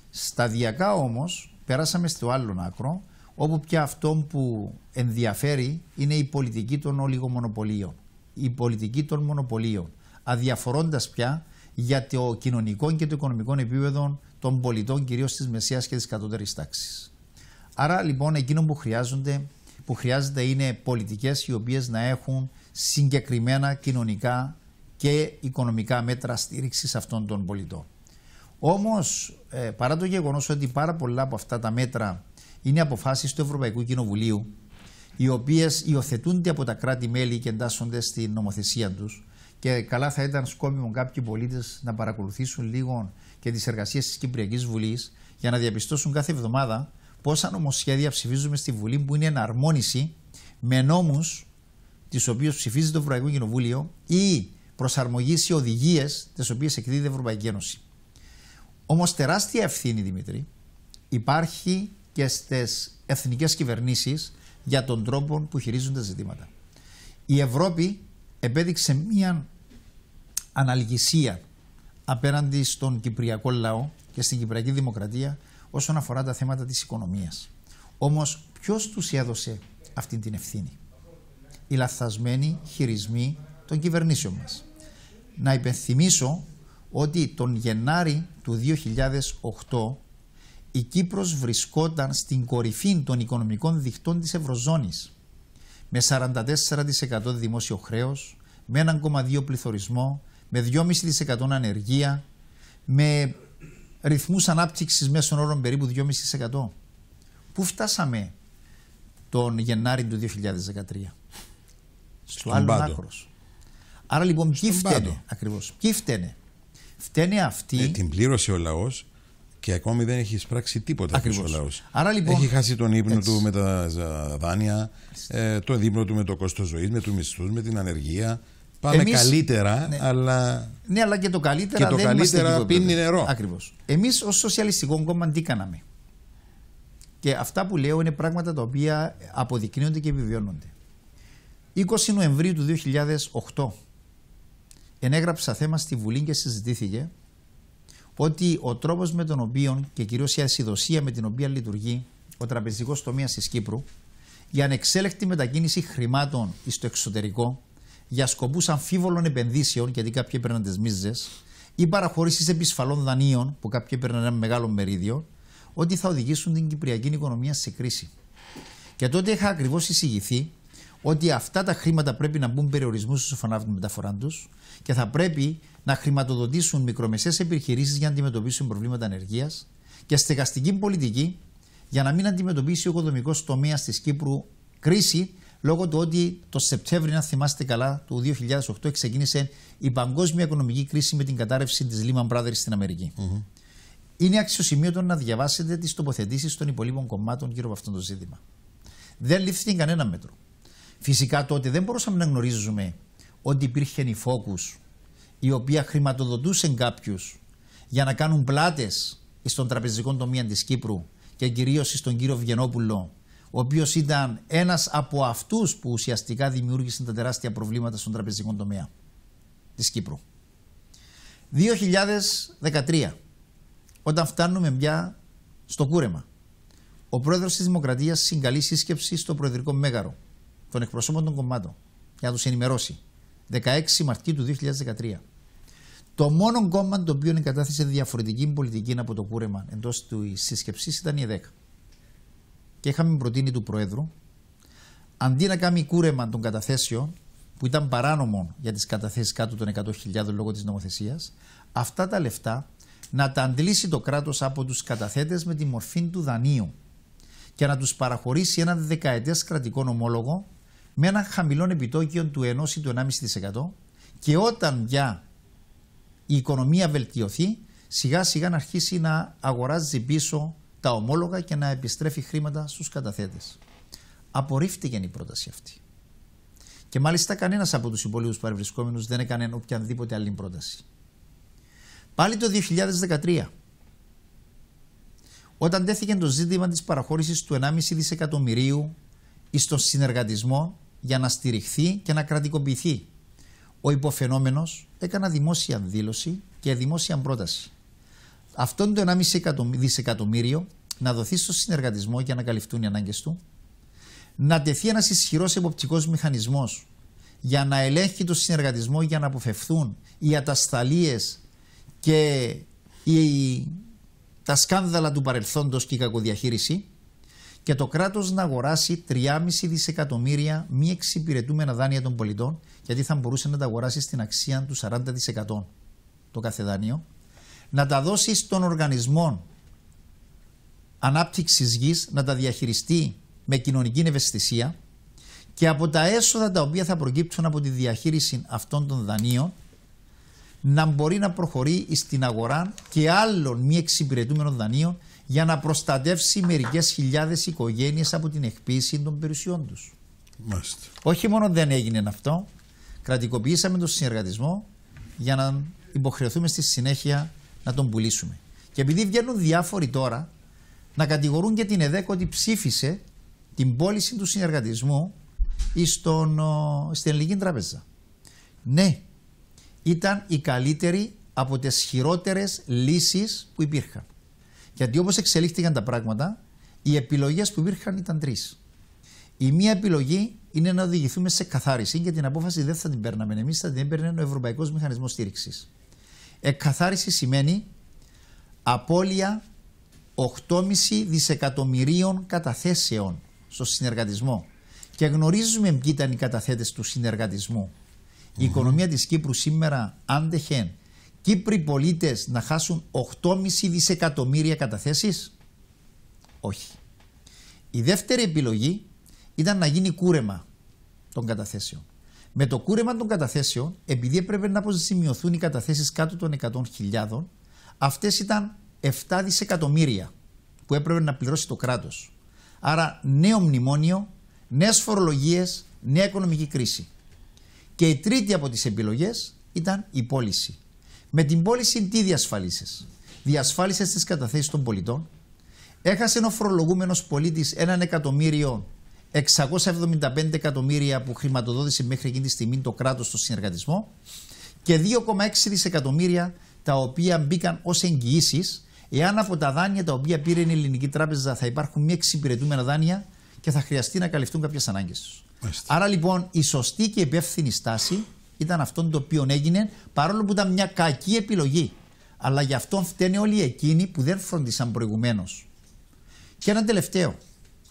B: Σταδιακά όμως περάσαμε στο άλλο άκρο όπου πια αυτό που ενδιαφέρει είναι η πολιτική των ολιγομονοπολίων, η πολιτική των μονοπωλίων, αδιαφορώντας πια για το κοινωνικό και το οικονομικό επίπεδο των πολιτών, κυρίως της μεσαίας και της κατώτερης τάξης. Άρα λοιπόν εκείνο που, χρειάζονται, που χρειάζεται είναι πολιτικές οι οποίες να έχουν συγκεκριμένα κοινωνικά και οικονομικά μέτρα στηριξη αυτών των πολιτών. Όμως ε, παρά το γεγονός ότι πάρα πολλά από αυτά τα μέτρα είναι αποφάσεις του Ευρωπαϊκού Κοινοβουλίου, οι οποίες υιοθετούνται από τα κράτη-μέλη και εντάσσονται στην νομοθεσία τους. Και καλά θα ήταν σκόμιμο κάποιοι πολίτες να παρακολουθήσουν λίγο και τις εργασίες της Κυπριακής Βουλής για να διαπιστώσουν κάθε εβδομάδα πόσα νομοσχέδια ψηφίζουμε στη Βουλή που είναι εναρμόνιση με νόμους τις οποίες ψηφίζει το Ευρωπαϊκό Κοινοβούλιο ή προσαρμογής σε οδηγίες τις οποίες εκδίδει η Ευρωπαϊκή Ένωση. Όμως τεράστια ευθύνη, Δημήτρη, υπάρχει και στις εθνικές κυβερνήσεις για τον τρόπο που χειρίζονται ζητήματα. Η Ευρώπη επέδειξε μία αναλγησία απέναντι στον κυπριακό λαό και στην κυπριακή δημοκρατία όσον αφορά τα θέματα της οικονομίας. Όμως ποιος τους έδωσε αυτή την ευθύνη. Οι λαθασμένοι χειρισμοί των κυβερνήσεων μας. Να υπενθυμίσω ότι τον Γενάρη του 2008 η Κύπρος βρισκόταν στην κορυφή των οικονομικών δικτών της Ευρωζώνης με 44% δημόσιο χρέος, με 1,2 πληθωρισμό, με 2,5% ανεργία, με ρυθμούς ανάπτυξης μέσων όρων περίπου 2,5%. Πού φτάσαμε τον Γενάρη του 2013. Στο άλλο άκρος. Άρα λοιπόν ποιοι φταίνε ακριβώς. Ποιοι φταίνε.
A: Φταίνε αυτοί. Ε, την πλήρωσε ο λαός και ακόμη δεν έχει πράξει τίποτα Ακριβώς. ο λοιπόν, έχει χάσει τον ύπνο έτσι. του με τα δάνεια, ε, το του με το κόστος
B: ζωής, με του μισθούς, με την ανεργία. Πάμε καλύτερα, ναι. αλλά. Ναι, αλλά και το καλύτερα, και δεν καλύτερα πίνει δηλαδή. νερό. Ακριβώς. Εμείς ως Σοσιαλιστικό Κόμμα τι κάναμε. Και αυτά που λέω είναι πράγματα τα οποία αποδεικνύονται και επιβιώνονται. 20 Νοεμβρίου του 2008 ενέγραψα θέμα στη Βουλή και συζητήθηκε ότι ο τρόπος με τον οποίο και κυρίως η ασυδοσία με την οποία λειτουργεί ο τραπεζικός τομέας της Κύπρου, η ανεξέλεκτη μετακίνηση χρημάτων στο εξωτερικό για σκοπούς αμφίβολων επενδύσεων, γιατί κάποιοι έπαιρναν τις μίζες, ή παραχωρήσεις επισφαλών δανείων, που κάποιοι έπαιρναν ένα μεγάλο μερίδιο, ότι θα οδηγήσουν την κυπριακή οικονομία σε κρίση. Και τότε είχα ακριβώς εισηγηθεί ότι αυτά τα χρήματα πρέπει να μπουν περιορισμούς στους φανάβου μεταφορά τους και θα πρέπει να χρηματοδοτήσουν μικρομεσαίες επιχειρήσεις για να αντιμετωπίσουν προβλήματα ανεργίας και στεγαστική πολιτική για να μην αντιμετωπίσει ο οικοδομικός τομέας της Κύπρου κρίση λόγω του ότι το Σεπτέμβριο, να θυμάστε καλά, του 2008 ξεκίνησε η παγκόσμια οικονομική κρίση με την κατάρρευση της Lehman Brothers στην αμερικη mm-hmm. Είναι αξιοσημείωτο να διαβάσετε τις τοποθετήσεις των υπολείπων κομμάτων γύρω από αυτό το ζήτημα. Δεν λήφθηκε κανένα μέτρο. Φυσικά τότε δεν μπορούσαμε να γνωρίζουμε ότι υπήρχε η focus η οποία χρηματοδοτούσε κάποιους για να κάνουν πλάτες στον τραπεζικό τομέα της Κύπρου και κυρίως στον κύριο Βγενόπουλο ο οποίος ήταν ένας από αυτούς που ουσιαστικά δημιούργησαν τα τεράστια προβλήματα στον τραπεζικό τομέα της Κύπρου. 2013, όταν φτάνουμε πια στο κούρεμα, ο Πρόεδρος της Δημοκρατίας συγκαλεί σύσκεψη στο Προεδρικό Μέγαρο των εκπροσώπων των κομμάτων για να τους ενημερώσει. 16 Μαρτίου του 2013. Το μόνο κόμμα το οποίο εγκατάθεσε διαφορετική πολιτική από το κούρεμα εντός τη σύσκεψη ήταν η ΕΔΕΚ. Και είχαμε προτείνει του Προέδρου, αντί να κάνει κούρεμα των καταθέσεων, που ήταν παράνομο για τις καταθέσεις κάτω των 100.000 λόγω της νομοθεσίας, αυτά τα λεφτά να τα αντλήσει το κράτος από τους καταθέτες με τη μορφή του δανείου και να τους παραχωρήσει ένα δεκαετές κρατικό ομόλογο με ένα χαμηλό επιτόκιο του 1 ή του 1,5% και όταν για η οικονομία βελτιωθεί, σιγά σιγά να αρχίσει να αγοράζει πίσω τα ομόλογα και να επιστρέφει χρήματα στους καταθέτες. Απορρίφθηκε η πρόταση αυτή. Και μάλιστα κανένας από τους υπολείπους παρευρισκόμενους δεν έκανε οποιαδήποτε άλλη πρόταση. Πάλι το 2013, όταν τέθηκε το ζήτημα της παραχώρησης του 1,5 δισεκατομμυρίου στον συνεργατισμό για να στηριχθεί και να κρατικοποιηθεί ο υποφαινόμενος έκανα δημόσια δήλωση και δημόσια πρόταση. Αυτόν το 1,5 δισεκατομμύριο να δοθεί στο συνεργατισμό για να καλυφθούν οι ανάγκες του, να τεθεί ένας ισχυρός εποπτικός μηχανισμός για να ελέγχει το συνεργατισμό για να αποφευθούν οι ατασταλίες και οι, τα σκάνδαλα του παρελθόντος και η κακοδιαχείριση και το κράτος να αγοράσει 3,5 δισεκατομμύρια μη εξυπηρετούμενα δάνεια των πολιτών γιατί θα μπορούσε να τα αγοράσει στην αξία του 40% το κάθε δάνειο να τα δώσει στον οργανισμό ανάπτυξης γης να τα διαχειριστεί με κοινωνική ευαισθησία και από τα έσοδα τα οποία θα προκύψουν από τη διαχείριση αυτών των δανείων να μπορεί να προχωρεί στην αγορά και άλλων μη εξυπηρετούμενων δανείων για να προστατεύσει μερικές χιλιάδες οικογένειες από την εκποίηση των περιουσιών τους. Μάλιστα. Όχι μόνο δεν έγινε αυτό, κρατικοποιήσαμε τον συνεργατισμό για να υποχρεωθούμε στη συνέχεια να τον πουλήσουμε. Και επειδή βγαίνουν διάφοροι τώρα να κατηγορούν και την ΕΔΕΚ ότι ψήφισε την πώληση του συνεργατισμού στον, στην Ελληνική Τράπεζα. Ναι, ήταν η καλύτερη από τις χειρότερες λύσεις που υπήρχαν. Γιατί όπως εξελίχθηκαν τα πράγματα, οι επιλογές που υπήρχαν ήταν τρεις. Η μία επιλογή είναι να οδηγηθούμε σε καθάριση και την απόφαση δεν θα την παίρναμε εμείς, θα την έπαιρνε ο Ευρωπαϊκός Μηχανισμός Στήριξης. Εκαθάριση σημαίνει απώλεια 8,5 δισεκατομμυρίων καταθέσεων στο συνεργατισμό. Και γνωρίζουμε ποιοι ήταν οι καταθέτες του συνεργατισμού. Η οικονομία της Κύπρου σήμερα, αντεχέν. Κύπροι πολίτες να χάσουν 8,5 δισεκατομμύρια καταθέσεις. Όχι. Η δεύτερη επιλογή ήταν να γίνει κούρεμα των καταθέσεων. Με το κούρεμα των καταθέσεων, επειδή έπρεπε να αποζημιωθούν οι καταθέσεις κάτω των 100.000, αυτές ήταν 7 δισεκατομμύρια που έπρεπε να πληρώσει το κράτος. Άρα νέο μνημόνιο, νέες φορολογίες, νέα οικονομική κρίση. Και η τρίτη από τις επιλογές ήταν η πώληση. Με την πώληση τι διασφάλισε. Διασφάλισες τις καταθέσεις των πολιτών. Έχασε ο φορολογούμενος πολίτης έναν εκατομμύριο 675 εκατομμύρια που χρηματοδότησε μέχρι εκείνη τη στιγμή το κράτος στο συνεργατισμό και 2,6 δισεκατομμύρια τα οποία μπήκαν ως εγγυήσεις εάν από τα δάνεια τα οποία πήρε η Ελληνική Τράπεζα θα υπάρχουν μη εξυπηρετούμενα δάνεια και θα χρειαστεί να καλυφθούν κάποιες ανάγκες τους. Άρα λοιπόν η σωστή και υπεύθυνη στάση ήταν αυτό το οποίο έγινε, παρόλο που ήταν μια κακή επιλογή. Αλλά γι' αυτό φταίνε όλοι εκείνοι που δεν φροντίσαν προηγουμένως. Και ένα τελευταίο,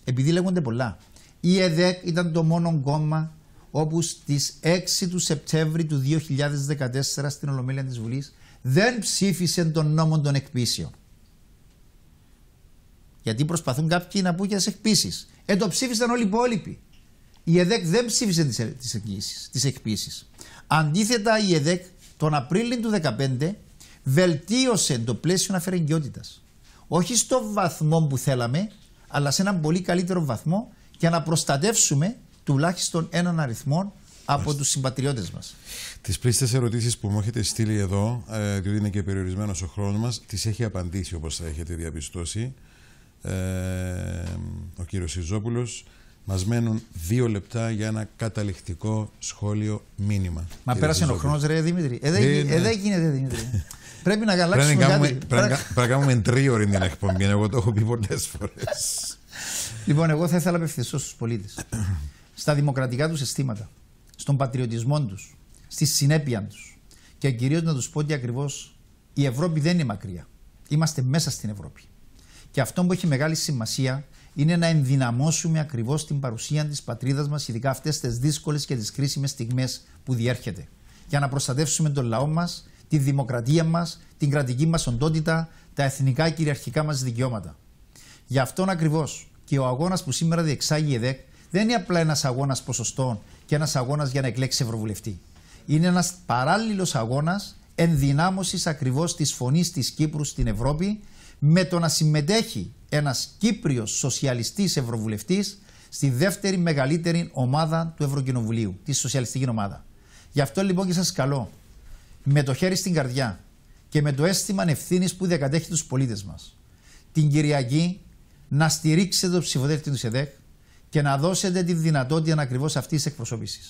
B: επειδή λέγονται πολλά. Η ΕΔΕΚ ήταν το μόνο κόμμα όπου στις 6 του Σεπτέμβρη του 2014 στην Ολομέλεια της Βουλής δεν ψήφισε τον νόμο των εκπίσεων. Γιατί προσπαθούν κάποιοι να πούν και τι εκπίσεις. Ε, το ψήφισαν όλοι οι υπόλοιποι. Η ΕΔΕΚ δεν ψήφισε τις εκπίσει. Αντίθετα, η ΕΔΕΚ τον Απρίλιο του 2015 βελτίωσε το πλαίσιο αφαιρεγκιότητα. Όχι στο βαθμό που θέλαμε, αλλά σε έναν πολύ καλύτερο βαθμό για να προστατεύσουμε τουλάχιστον έναν αριθμό από τους συμπατριώτες μας.
A: Τις πλήστες ερωτήσεις που μου έχετε στείλει εδώ, ε, διότι είναι και περιορισμένος ο χρόνος μας, τις έχει απαντήσει όπως θα έχετε διαπιστώσει ε, ο κύριος Ιζόπουλος. Μας μένουν δύο λεπτά για ένα καταληκτικό σχόλιο μήνυμα. Μα πέρασε ο χρόνος, ρε Δημήτρη. Ε, δεν ε, ε, ναι. δε, γίνεται, Δημήτρη. πρέπει να αλλάξουμε πρέπει κάνουμε, κάτι. Πρέπει, να κάνουμε τρίωρη την εκπομπή. Εγώ το έχω πει πολλές φορές.
B: λοιπόν, εγώ θα ήθελα να απευθυνθώ στους πολίτες. Στα δημοκρατικά τους αισθήματα. Στον πατριωτισμό τους. Στη συνέπεια τους. Και κυρίως να τους πω ότι ακριβώς η Ευρώπη δεν είναι μακριά. Είμαστε μέσα στην Ευρώπη. Και αυτό που έχει μεγάλη σημασία είναι να ενδυναμώσουμε ακριβώς την παρουσία της πατρίδας μας, ειδικά αυτές τις δύσκολες και τις κρίσιμες στιγμές που διέρχεται. Για να προστατεύσουμε τον λαό μας, τη δημοκρατία μας, την κρατική μας οντότητα, τα εθνικά κυριαρχικά μας δικαιώματα. Γι' αυτόν ακριβώς και ο αγώνας που σήμερα διεξάγει η ΕΔΕΚ δεν είναι απλά ένας αγώνας ποσοστών και ένας αγώνας για να εκλέξει Ευρωβουλευτή. Είναι ένας παράλληλος αγώνας ενδυνάμωσης ακριβώς της φωνής της Κύπρου στην Ευρώπη με το να συμμετέχει ένας Κύπριος σοσιαλιστής ευρωβουλευτής στη δεύτερη μεγαλύτερη ομάδα του Ευρωκοινοβουλίου, τη σοσιαλιστική ομάδα. Γι' αυτό λοιπόν και σας καλώ, με το χέρι στην καρδιά και με το αίσθημα ευθύνης που διακατέχει τους πολίτες μας, την Κυριακή να στηρίξετε το ψηφοδέλτιο του ΣΕΔΕΚ και να δώσετε τη δυνατότητα ακριβώς αυτής τη εκπροσώπηση.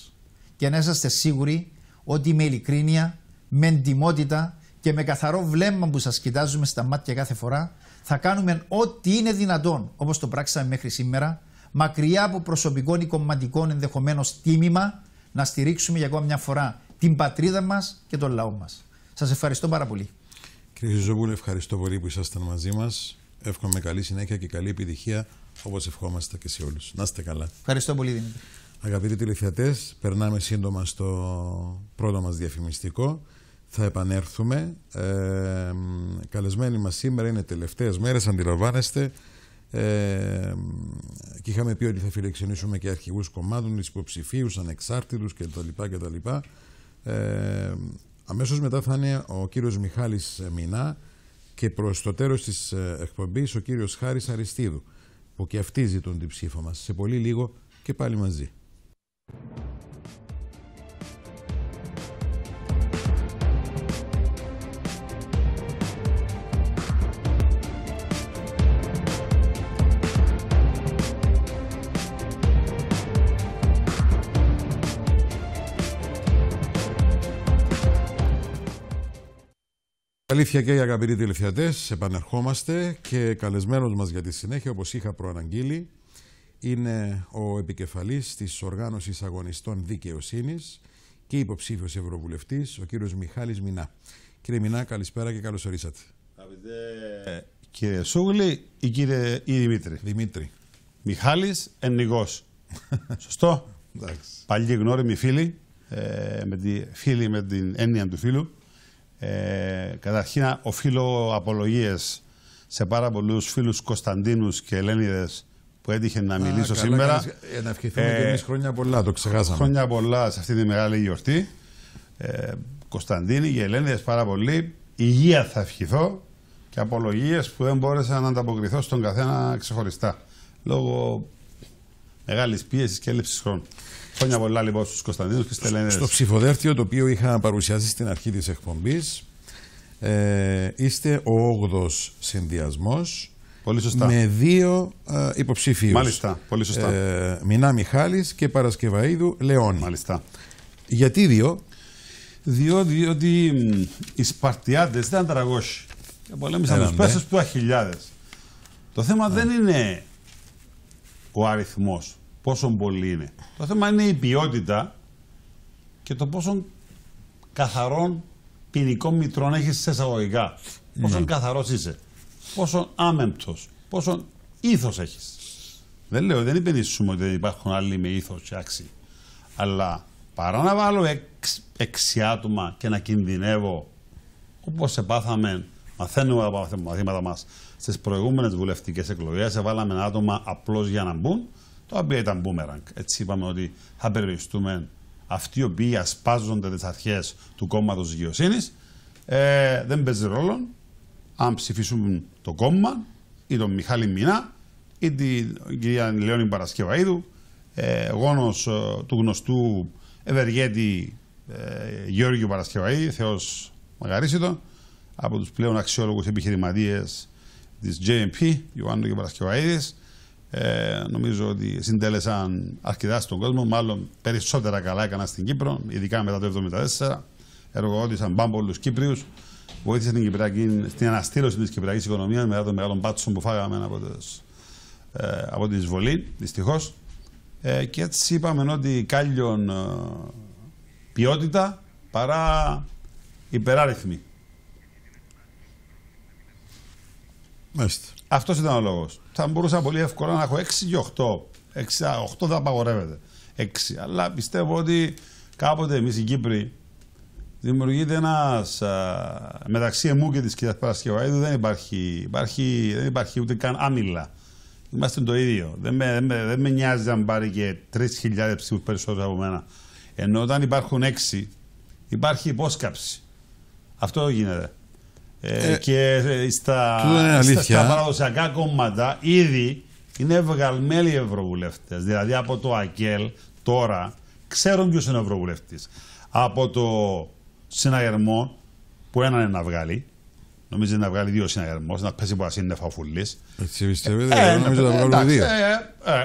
B: Και να είσαστε σίγουροι ότι με ειλικρίνεια, με εντιμότητα, και με καθαρό βλέμμα που σας κοιτάζουμε στα μάτια κάθε φορά, θα κάνουμε ό,τι είναι δυνατόν, όπως το πράξαμε μέχρι σήμερα, μακριά από προσωπικών ή κομματικών ενδεχομένως τίμημα, να στηρίξουμε για ακόμα μια φορά την πατρίδα μας και τον λαό μας. Σας ευχαριστώ πάρα πολύ.
A: Κύριε Ζωβούλη, ευχαριστώ πολύ που ήσασταν μαζί μας. Εύχομαι καλή συνέχεια και καλή επιτυχία όπως ευχόμαστε και σε όλους. Να είστε καλά. Ευχαριστώ πολύ, Δημήτρη. Αγαπητοί τηλεθεατές, περνάμε σύντομα στο πρώτο μας διαφημιστικό. Θα επανέρθουμε. Ε, καλεσμένοι μας σήμερα είναι τελευταίες μέρες, αντιλαμβάνεστε. Ε, και είχαμε πει ότι θα φιλεξενήσουμε και αρχηγούς κομμάτων, υποψηφίους, ανεξάρτητους κτλ. κτλ. Ε, αμέσως μετά θα είναι ο κύριος Μιχάλης Μινά και προς το τέλος της ε, εκπομπής ο κύριος Χάρης Αριστίδου που και αυτοί ζητούν την μας. Σε πολύ λίγο και πάλι μαζί. Αλήθεια και οι αγαπητοί τηλεφιατέ, επανερχόμαστε και καλεσμένος μας για τη συνέχεια, όπως είχα προαναγγείλει, είναι ο επικεφαλής της Οργάνωσης Αγωνιστών Δικαιοσύνης και υποψήφιος Ευρωβουλευτής, ο κύριος Μιχάλης Μινά. Κύριε Μινά, καλησπέρα
C: και καλώς ορίσατε. Καλησπέρα, ε, κύριε Σούγλη ή κύριε ή Δημήτρη. Δημήτρη. Μιχάλης Ενηγός. Σωστό. Παλιοί γνώριμοι φίλοι, ε, με τη, φίλοι με την έννοια του φίλου. Ε, καταρχήν οφείλω απολογίες σε πάρα πολλούς φίλους Κωνσταντίνους και Ελένιδες που έτυχε να μιλήσω σήμερα. Καλά, να ευχηθούμε και ε, εμείς χρόνια πολλά, το ξεχάσαμε. Χρόνια πολλά σε αυτή τη μεγάλη γιορτή. Ε, Κωνσταντίνη και Ελένιδες πάρα πολύ. Υγεία θα ευχηθώ και απολογίες που δεν μπόρεσα να ανταποκριθώ στον καθένα ξεχωριστά. Λόγω μεγάλης πίεσης και έλλειψης χρόνου. Χρόνια λοιπόν Στο
A: ψηφοδέλτιο το οποίο είχα παρουσιάσει στην αρχή της εκπομπής ε, είστε ο όγδος συνδυασμός συνδυασμός με δύο ε, υποψηφίους. Μάλιστα, πολύ ε, Μινά Μιχάλης και Παρασκευαίδου Λεόν. Μάλιστα.
C: Γιατί δύο? Διό, διότι οι σπαρτιάδε ήταν τραγώσοι. Και ε, πολέμησαν τους ναι. πέσους του χιλιάδες. Το θέμα δεν είναι ο αριθμός πόσο πολύ είναι. Το θέμα είναι η ποιότητα και το πόσο καθαρών ποινικών μητρών έχεις σε εισαγωγικά. Πόσο ναι. καθαρός είσαι. Πόσο άμεμπτο. Πόσο ήθος έχεις. Δεν λέω, δεν υπενήσουμε ότι δεν υπάρχουν άλλοι με ήθος και Αλλά παρά να βάλω εξ, εξι άτομα και να κινδυνεύω όπως επάθαμε, μαθαίνουμε από τα μαθήματα μας στις προηγούμενες βουλευτικές εκλογές, έβαλαμε άτομα απλώς για να μπουν το οποίο ήταν boomerang. Έτσι είπαμε ότι θα περιοριστούμε αυτοί οι οποίοι ασπάζονται τις αρχές του κόμματος δικαιοσύνης. Ε, δεν παίζει ρόλο αν ψηφίσουν το κόμμα ή τον Μιχάλη Μινά ή την κυρία Λεόνη Παρασκευαίδου, ε, γόνος ε, του γνωστού ευεργέτη ε, Γεώργιου Παρασκευαίδη, Θεός Μαγαρίσιτο, από τους πλέον αξιόλογους επιχειρηματίες της JMP, Ιωάννου και Παρασκευαίδης, ε, νομίζω ότι συντέλεσαν αρκετά στον κόσμο, μάλλον περισσότερα καλά έκανα στην Κύπρο, ειδικά μετά το 1974. Εργοδότησαν πάμπολους Κύπριου, βοήθησε την Κυπριακή, στην αναστήλωση της Κυπριακής οικονομίας μετά το μεγάλο μπάτσο που φάγαμε από, τις, ε, από την εισβολή, δυστυχώς. Ε, και έτσι είπαμε ότι κάλλιον ε, ποιότητα παρά υπεράριθμη. Μάλιστα. Αυτός ήταν ο λόγος. Θα μπορούσα πολύ εύκολα να έχω 6 και 8. 6, 8 δεν απαγορεύεται. 6. Αλλά πιστεύω ότι κάποτε εμείς οι Κύπροι δημιουργείται ένας. μεταξύ εμού και της κυρίας Παρασκευαίδου δεν υπάρχει, υπάρχει, δεν υπάρχει ούτε καν άμυλα. Είμαστε το ίδιο. Δεν με, δεν με, δεν με νοιάζει αν πάρει και 3.000 ψήφους περισσότερο από μένα. Ενώ όταν υπάρχουν 6, υπάρχει υπόσκαψη. Αυτό γίνεται. Ε, ε, και ε, στα, στα, παραδοσιακά κόμματα ήδη είναι βγαλμένοι ευρωβουλευτές. Δηλαδή από το ΑΚΕΛ τώρα ξέρουν ποιος είναι ο ευρωβουλευτής. Από το συναγερμό που έναν είναι να βγάλει, νομίζω να βγάλει δύο συναγερμός, να πέσει που είναι φαφουλή. Έτσι πιστεύετε, δηλαδή, νομίζω να βγάλουν δύο.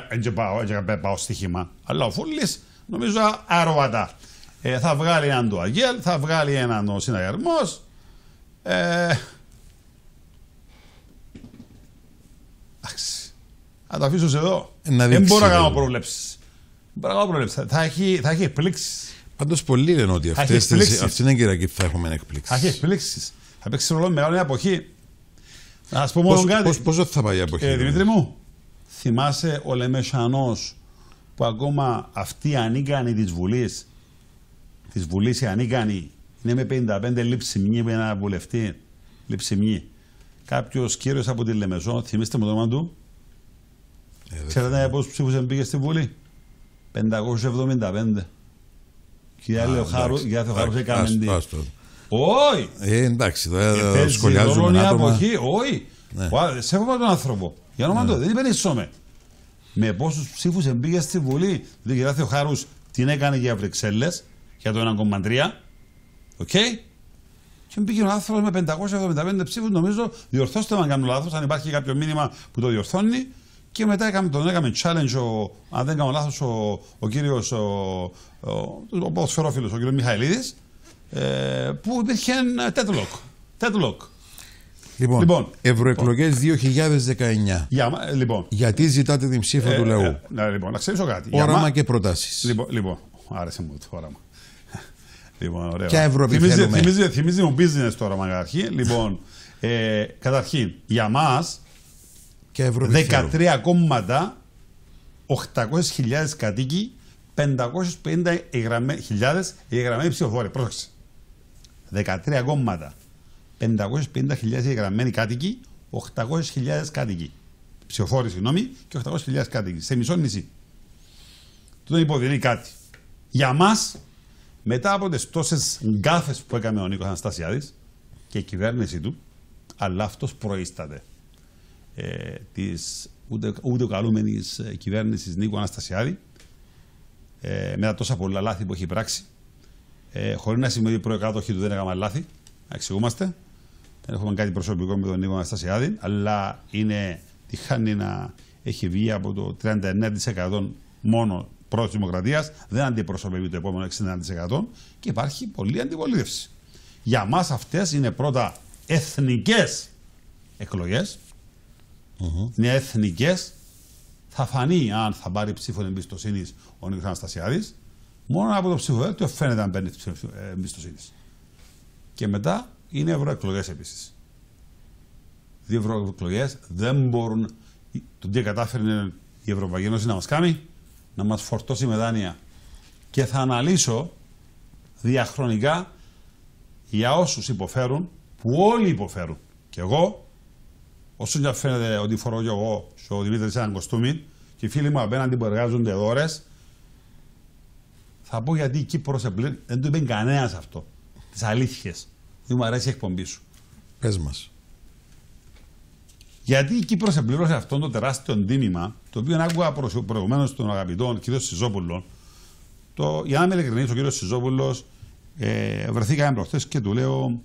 C: Έτσι πάω, πάω στοίχημα. Αλλά ο φουλή νομίζω αρροβατά. θα βγάλει έναν του Αγγέλ, θα βγάλει έναν ο συναγερμός ε, εντάξει. Θα το αφήσω εδώ. Δεν μπορώ να κάνω προβλέψεις. Θα, έχει, θα έχει εκπλήξεις.
A: Πάντως πολλοί λένε ότι αυτή κυρία κυριακή θα έχουμε εκπλήξεις.
C: Θα έχει εκπλήξεις. Θα παίξει ρόλο μεγάλη εποχή. Να σου πω μόνο πώς, κάτι. θα πάει η εποχή. Ε, Δημήτρη μου, θυμάσαι ο Λεμεσανό που ακόμα αυτοί οι ανίκανοι της Βουλής, της Βουλής οι ανίκανοι είναι με 55 μνή με ένα βουλευτή. μνή. Κάποιος κύριος από τη Λεμεζό, θυμίστε μου το όνομα του. Ε, Ξέρετε πόσους ψήφους πήγε στη Βουλή. 575. Κυρία Λεωχάρου, για το χάρο έκανε τι. Όχι!
A: Εντάξει,
C: δεν σχολιάζουμε άτομα. Όχι! Σέβομαι τον άνθρωπο. Για όνομα ναι. του, δεν υπενήσωμε. Με πόσους ψήφους πήγε στη Βουλή. Δηλαδή, κυρία χάρους την έκανε για Βρυξέλλες για το 1,3 και μου πήγε ο άνθρωπος με 575 ψήφους, νομίζω, διορθώστε με αν κάνω λάθος, αν υπάρχει κάποιο μήνυμα που το διορθώνει. Και μετά έκαμε, τον έκαμε challenge, ο, αν δεν κάνω λάθος, ο, ο κύριος, ο, ο, ο, ο κύριος Μιχαηλίδης, ε, που υπήρχε ένα deadlock. Λοιπόν, λοιπόν ευρωεκλογές 2019. Λοιπόν. Για, λοιπόν, Γιατί
A: ζητάτε την ψήφα ε, του λαού. Ε,
C: ναι, λοιπόν, να ξέρω κάτι. Όραμα για, και προτάσεις. Λοιπόν, λοιπόν, άρεσε μου το όραμα. Λοιπόν, ωραία. Ποια Ευρώπη θυμίζει, θέλουμε. Θυμίζει, θυμίζει μου business τώρα, μαγαρχή. Λοιπόν, ε, καταρχήν, για μας 13 κόμματα, 800.000 κατοίκοι, 550.000 εγγραμμένοι ψηφοφόροι. Πρόσεξε. 13 κόμματα, 550.000 εγγραμμένοι κάτοικοι, 800.000 κάτοικοι. Ψηφοφόροι, συγγνώμη, και 800.000 κάτοικοι. Σε μισό νησί. Τούτο υποδηλεί κάτι. Για μας μετά από τις τόσες γκάθες που έκανε ο Νίκος Αναστασιάδης και η κυβέρνηση του, αλλά αυτός προείσταται ε, της ούτε, ούτε καλούμενης ε, κυβέρνησης Νίκο Αναστασιάδη, ε, με τα τόσα πολλά λάθη που έχει πράξει, ε, χωρίς να σημαίνει ότι του δεν έκαναν λάθη, να εξηγούμαστε. Δεν έχουμε κάτι προσωπικό με τον Νίκο Αναστασιάδη, αλλά είναι τυχάνει να έχει βγει από το 39% μόνο πρώτη Δημοκρατία δεν αντιπροσωπεύει το επόμενο 60% και υπάρχει πολλή αντιπολίτευση. Για μας αυτές είναι πρώτα εθνικές εκλογές. Mm -hmm. Είναι εθνικές. Θα φανεί αν θα πάρει ψήφο εμπιστοσύνη ο Νίκο Αναστασιάδης. Μόνο από το ψηφοδέλτιο φαίνεται αν παίρνει ε, εμπιστοσύνης. Και μετά είναι ευρωεκλογές επίσης. Δύο ευρωεκλογές δεν μπορούν. Το τι κατάφερε η Ευρωπαϊκή Ένωση να μας κάνει να μας φορτώσει με δάνεια. Και θα αναλύσω διαχρονικά για όσους υποφέρουν, που όλοι υποφέρουν. Και εγώ, όσο και φαίνεται ότι φορώ και εγώ στο Δημήτρη σε έναν κοστούμι και οι φίλοι μου απέναντι που εργάζονται εδώ θα πω γιατί η Κύπρος δεν του είπε κανένας αυτό. Τις αλήθειες. Δεν μου αρέσει η εκπομπή σου. Πες μας. Γιατί η Κύπρος επιπλήρωσε αυτό το τεράστιο τίμημα, το οποίο άκουγα προηγουμένως των αγαπητών κ. Σιζόπουλων. Το, για να είμαι ειλικρινής, ο κ. Σιζόπουλος ε, βρεθήκαμε προχθές και του λέω: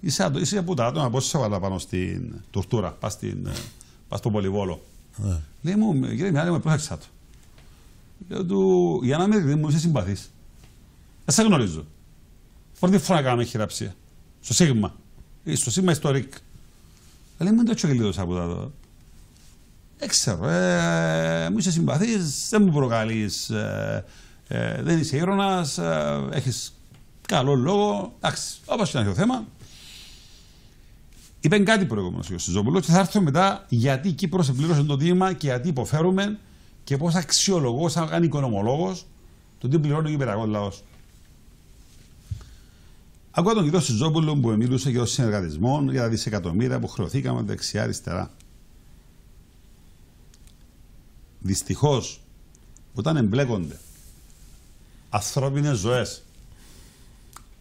C: Είσαι, είσαι από τα άτομα, που σε βάλα πάνω στην τουρτούρα, πας ε, στον Πολυβόλο. Ναι. Λέει μου, κύριε Μιάλη, μου πρόσεξα το. Λέω του, για να είμαι μου είσαι συμπαθής. Δεν σε γνωρίζω. Πρώτη φορά κάνω χειραψία. Στο Σίγμα. Ε, στο Σίγμα Ιστορικ. Λέει μου το τσοκελίδος από τα Δεν ξέρω, ε, μου είσαι συμπαθής, δεν μου προκαλείς, ε, ε, δεν είσαι ήρωνας, ε, έχεις καλό λόγο, εντάξει, όπως και να έχει το θέμα. Είπε κάτι προηγούμενος ο Σιζόπουλο και θα έρθω μετά γιατί η Κύπρος επλήρωσε το δήμα και γιατί υποφέρουμε και πώς αξιολογώ σαν οικονομολόγος το τι πληρώνει ο Κυπριακός λαός. Ακούω τον κύριο Σιζόπουλο που μιλούσε για συνεργατισμό, για τα δισεκατομμύρια που χρεωθήκαμε δεξιά-αριστερά. Δυστυχώς, όταν εμπλέκονται ανθρώπινες ζωές,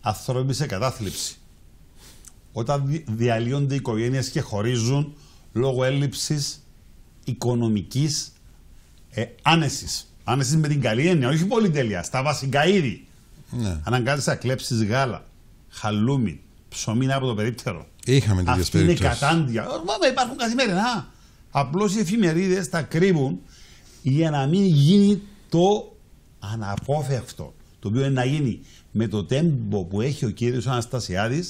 C: ανθρώπινη σε κατάθλιψη, όταν διαλύονται οι οικογένειες και χωρίζουν λόγω έλλειψης οικονομικής ε, άνεσης. Άνεσης με την καλή έννοια, όχι πολυτέλεια, στα βασικά είδη. Ναι. Αναγκάζεσαι να κλέψεις γάλα χαλούμι, ψωμί από το περίπτερο. Είχαμε τέτοιες περιπτώσει. Είναι κατάντια. Μα υπάρχουν καθημερινά. Απλώς οι εφημερίδες τα κρύβουν για να μην γίνει το αναπόφευκτο. Το οποίο είναι να γίνει με το τέμπο που έχει ο κύριος Αναστασιάδης,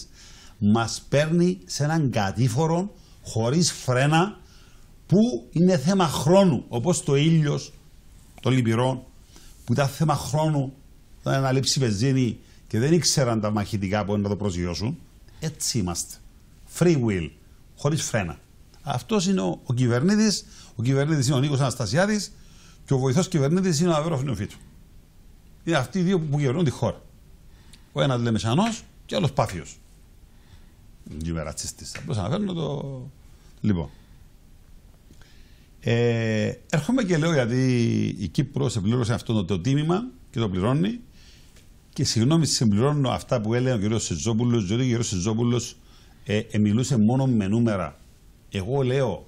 C: μα παίρνει σε έναν κατήφορο χωρίς φρένα που είναι θέμα χρόνου. Όπως το ήλιος, των λυπηρών, που ήταν θέμα χρόνου, να λείψει και δεν ήξεραν τα μαχητικά που είναι να το προσγειώσουν, έτσι είμαστε. Free will, χωρίς φρένα. Αυτός είναι ο, κυβερνήτης, ο κυβερνήτης είναι ο Νίκος Αναστασιάδης και ο βοηθός κυβερνήτης είναι ο Αβέρο Νιουφίτου. Είναι αυτοί οι δύο που κυβερνούν τη χώρα. Ο ένας λέμε σανό και ο άλλος πάθιος. Δεν είμαι ρατσιστής. Απλώς αναφέρω το. Λοιπόν. Ε, έρχομαι και λέω γιατί η Κύπρος σε πλήρωσε αυτό το τίμημα και το πληρώνει και συγγνώμη, συμπληρώνω αυτά που έλεγε ο κ. Σεζόπουλος, διότι ο κ. Σεζόπουλος ε, ε, μιλούσε μόνο με νούμερα. Εγώ λέω,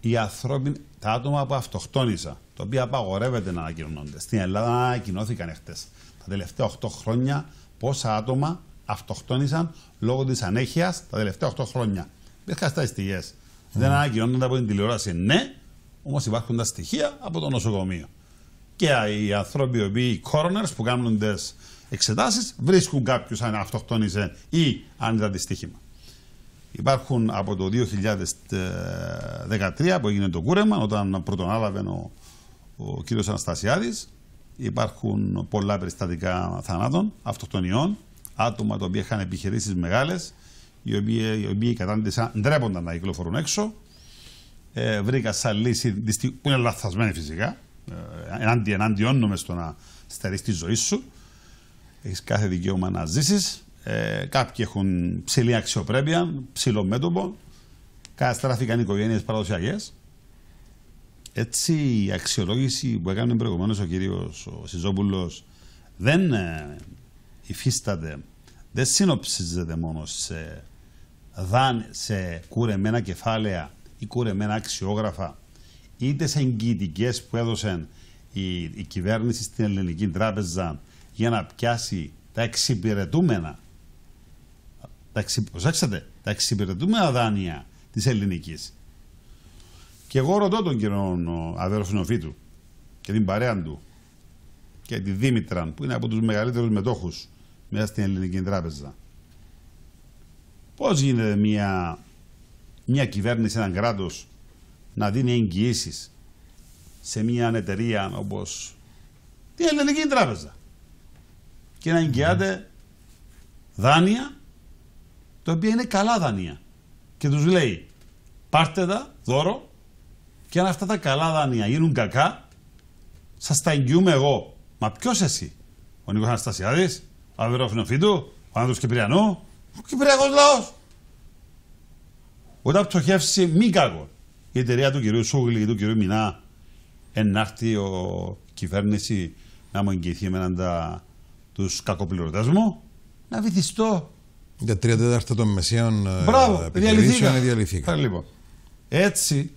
C: οι ανθρώποι, τα άτομα που αυτοκτόνησαν, τα οποία απαγορεύεται να ανακοινώνονται, στην Ελλάδα ανακοινώθηκαν χτε. Τα τελευταία 8 χρόνια, πόσα άτομα αυτοκτόνησαν λόγω της ανέχειας τα τελευταία 8 χρόνια. Δεν Υπήρχαν στατιστικέ. Mm. Δεν ανακοινώνονται από την τηλεόραση, ναι, όμως υπάρχουν τα στοιχεία από το νοσοκομείο και οι ανθρώποι οι οποίοι, που κάνουν τις εξετάσεις, βρίσκουν κάποιους αν αυτοκτόνησε ή αν ήταν δυστύχημα. Υπάρχουν από το 2013 που έγινε το κούρεμα, όταν πρώτον ο, ο κύριος Αναστασιάδης, υπάρχουν πολλά περιστατικά θανάτων, αυτοκτονιών, άτομα τα οποία είχαν επιχειρήσεις μεγάλες, οι οποίοι, οι οποίοι κατάντησαν, ντρέπονταν να κυκλοφορούν έξω. Ε, βρήκα σαν λύση, που είναι λαθασμένη φυσικά, ενάντια ενάντιόν με στο να στερείς τη ζωή σου. Έχεις κάθε δικαίωμα να ζήσεις. Ε, κάποιοι έχουν ψηλή αξιοπρέπεια, ψηλό μέτωπο. Καταστράφηκαν οικογένειες παραδοσιακές. Έτσι η αξιολόγηση που έκανε προηγουμένως ο κύριος ο δεν ε, υφίσταται, δεν συνοψίζεται μόνο σε, δάν, σε κουρεμένα κεφάλαια ή κουρεμένα αξιόγραφα είτε σε εγγυητικές που έδωσε η, η κυβέρνηση στην Ελληνική Τράπεζα για να πιάσει τα εξυπηρετούμενα. Τα, τα εξυπηρετούμενα δάνεια της ελληνικής. Και εγώ ρωτώ τον κύριο του και την παρέα του και τη Δήμητρα που είναι από τους μεγαλύτερους μετόχους μέσα στην Ελληνική Τράπεζα. Πώς γίνεται μια, μια κυβέρνηση, έναν κράτος να δίνει εγγυήσεις σε μια εταιρεία όπως η Ελληνική Τράπεζα και να εγγυάται δάνεια τα οποία είναι καλά δάνεια και τους λέει πάρτε τα δώρο και αν αυτά τα καλά δάνεια γίνουν κακά σας τα εγγυούμε εγώ. Μα ποιος εσύ, ο Νίκος Αναστασιάδης, ο Αβεροφινοφίτου, ο Άντρος Κυπριανού, ο Κυπριακός λαός. Όταν πτωχεύσει μη κακό η εταιρεία του κυρίου Σούγλη και του κυρίου Μινά ενάρτη ο κυβέρνηση να μου εγγυηθεί με τα, τους κακοπληρωτές μου, να βυθιστώ. Για τρία τέταρτα των μεσαίων ε,
A: επιχειρήσεων
C: διαλυθήκα. Λοιπόν. Έτσι,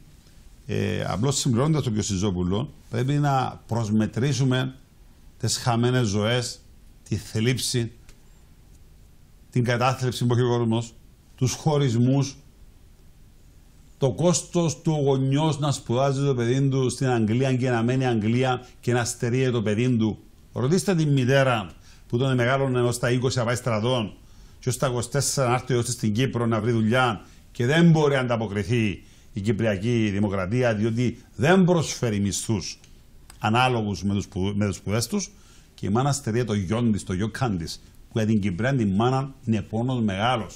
C: ε, απλώς συμπληρώνοντας το πιο σιζόπουλο, πρέπει να προσμετρήσουμε τις χαμένες ζωές, τη θλίψη, την κατάθλιψη που έχει ο κόσμος, τους χωρισμούς το κόστος του γονιός να σπουδάζει το παιδί του στην Αγγλία και να μένει Αγγλία και να στερεί το παιδί του. Ρωτήστε τη μητέρα που τον μεγάλωνε ενό τα 20 να πάει στρατών και ως τα 24 να έρθει στην Κύπρο να βρει δουλειά και δεν μπορεί να ανταποκριθεί η Κυπριακή Δημοκρατία διότι δεν προσφέρει μισθούς ανάλογους με τους σπουδές τους και η μάνα στερεί το γιον της, το γιο τη. Που για την Κυπριακή μάνα είναι πόνος μεγάλος.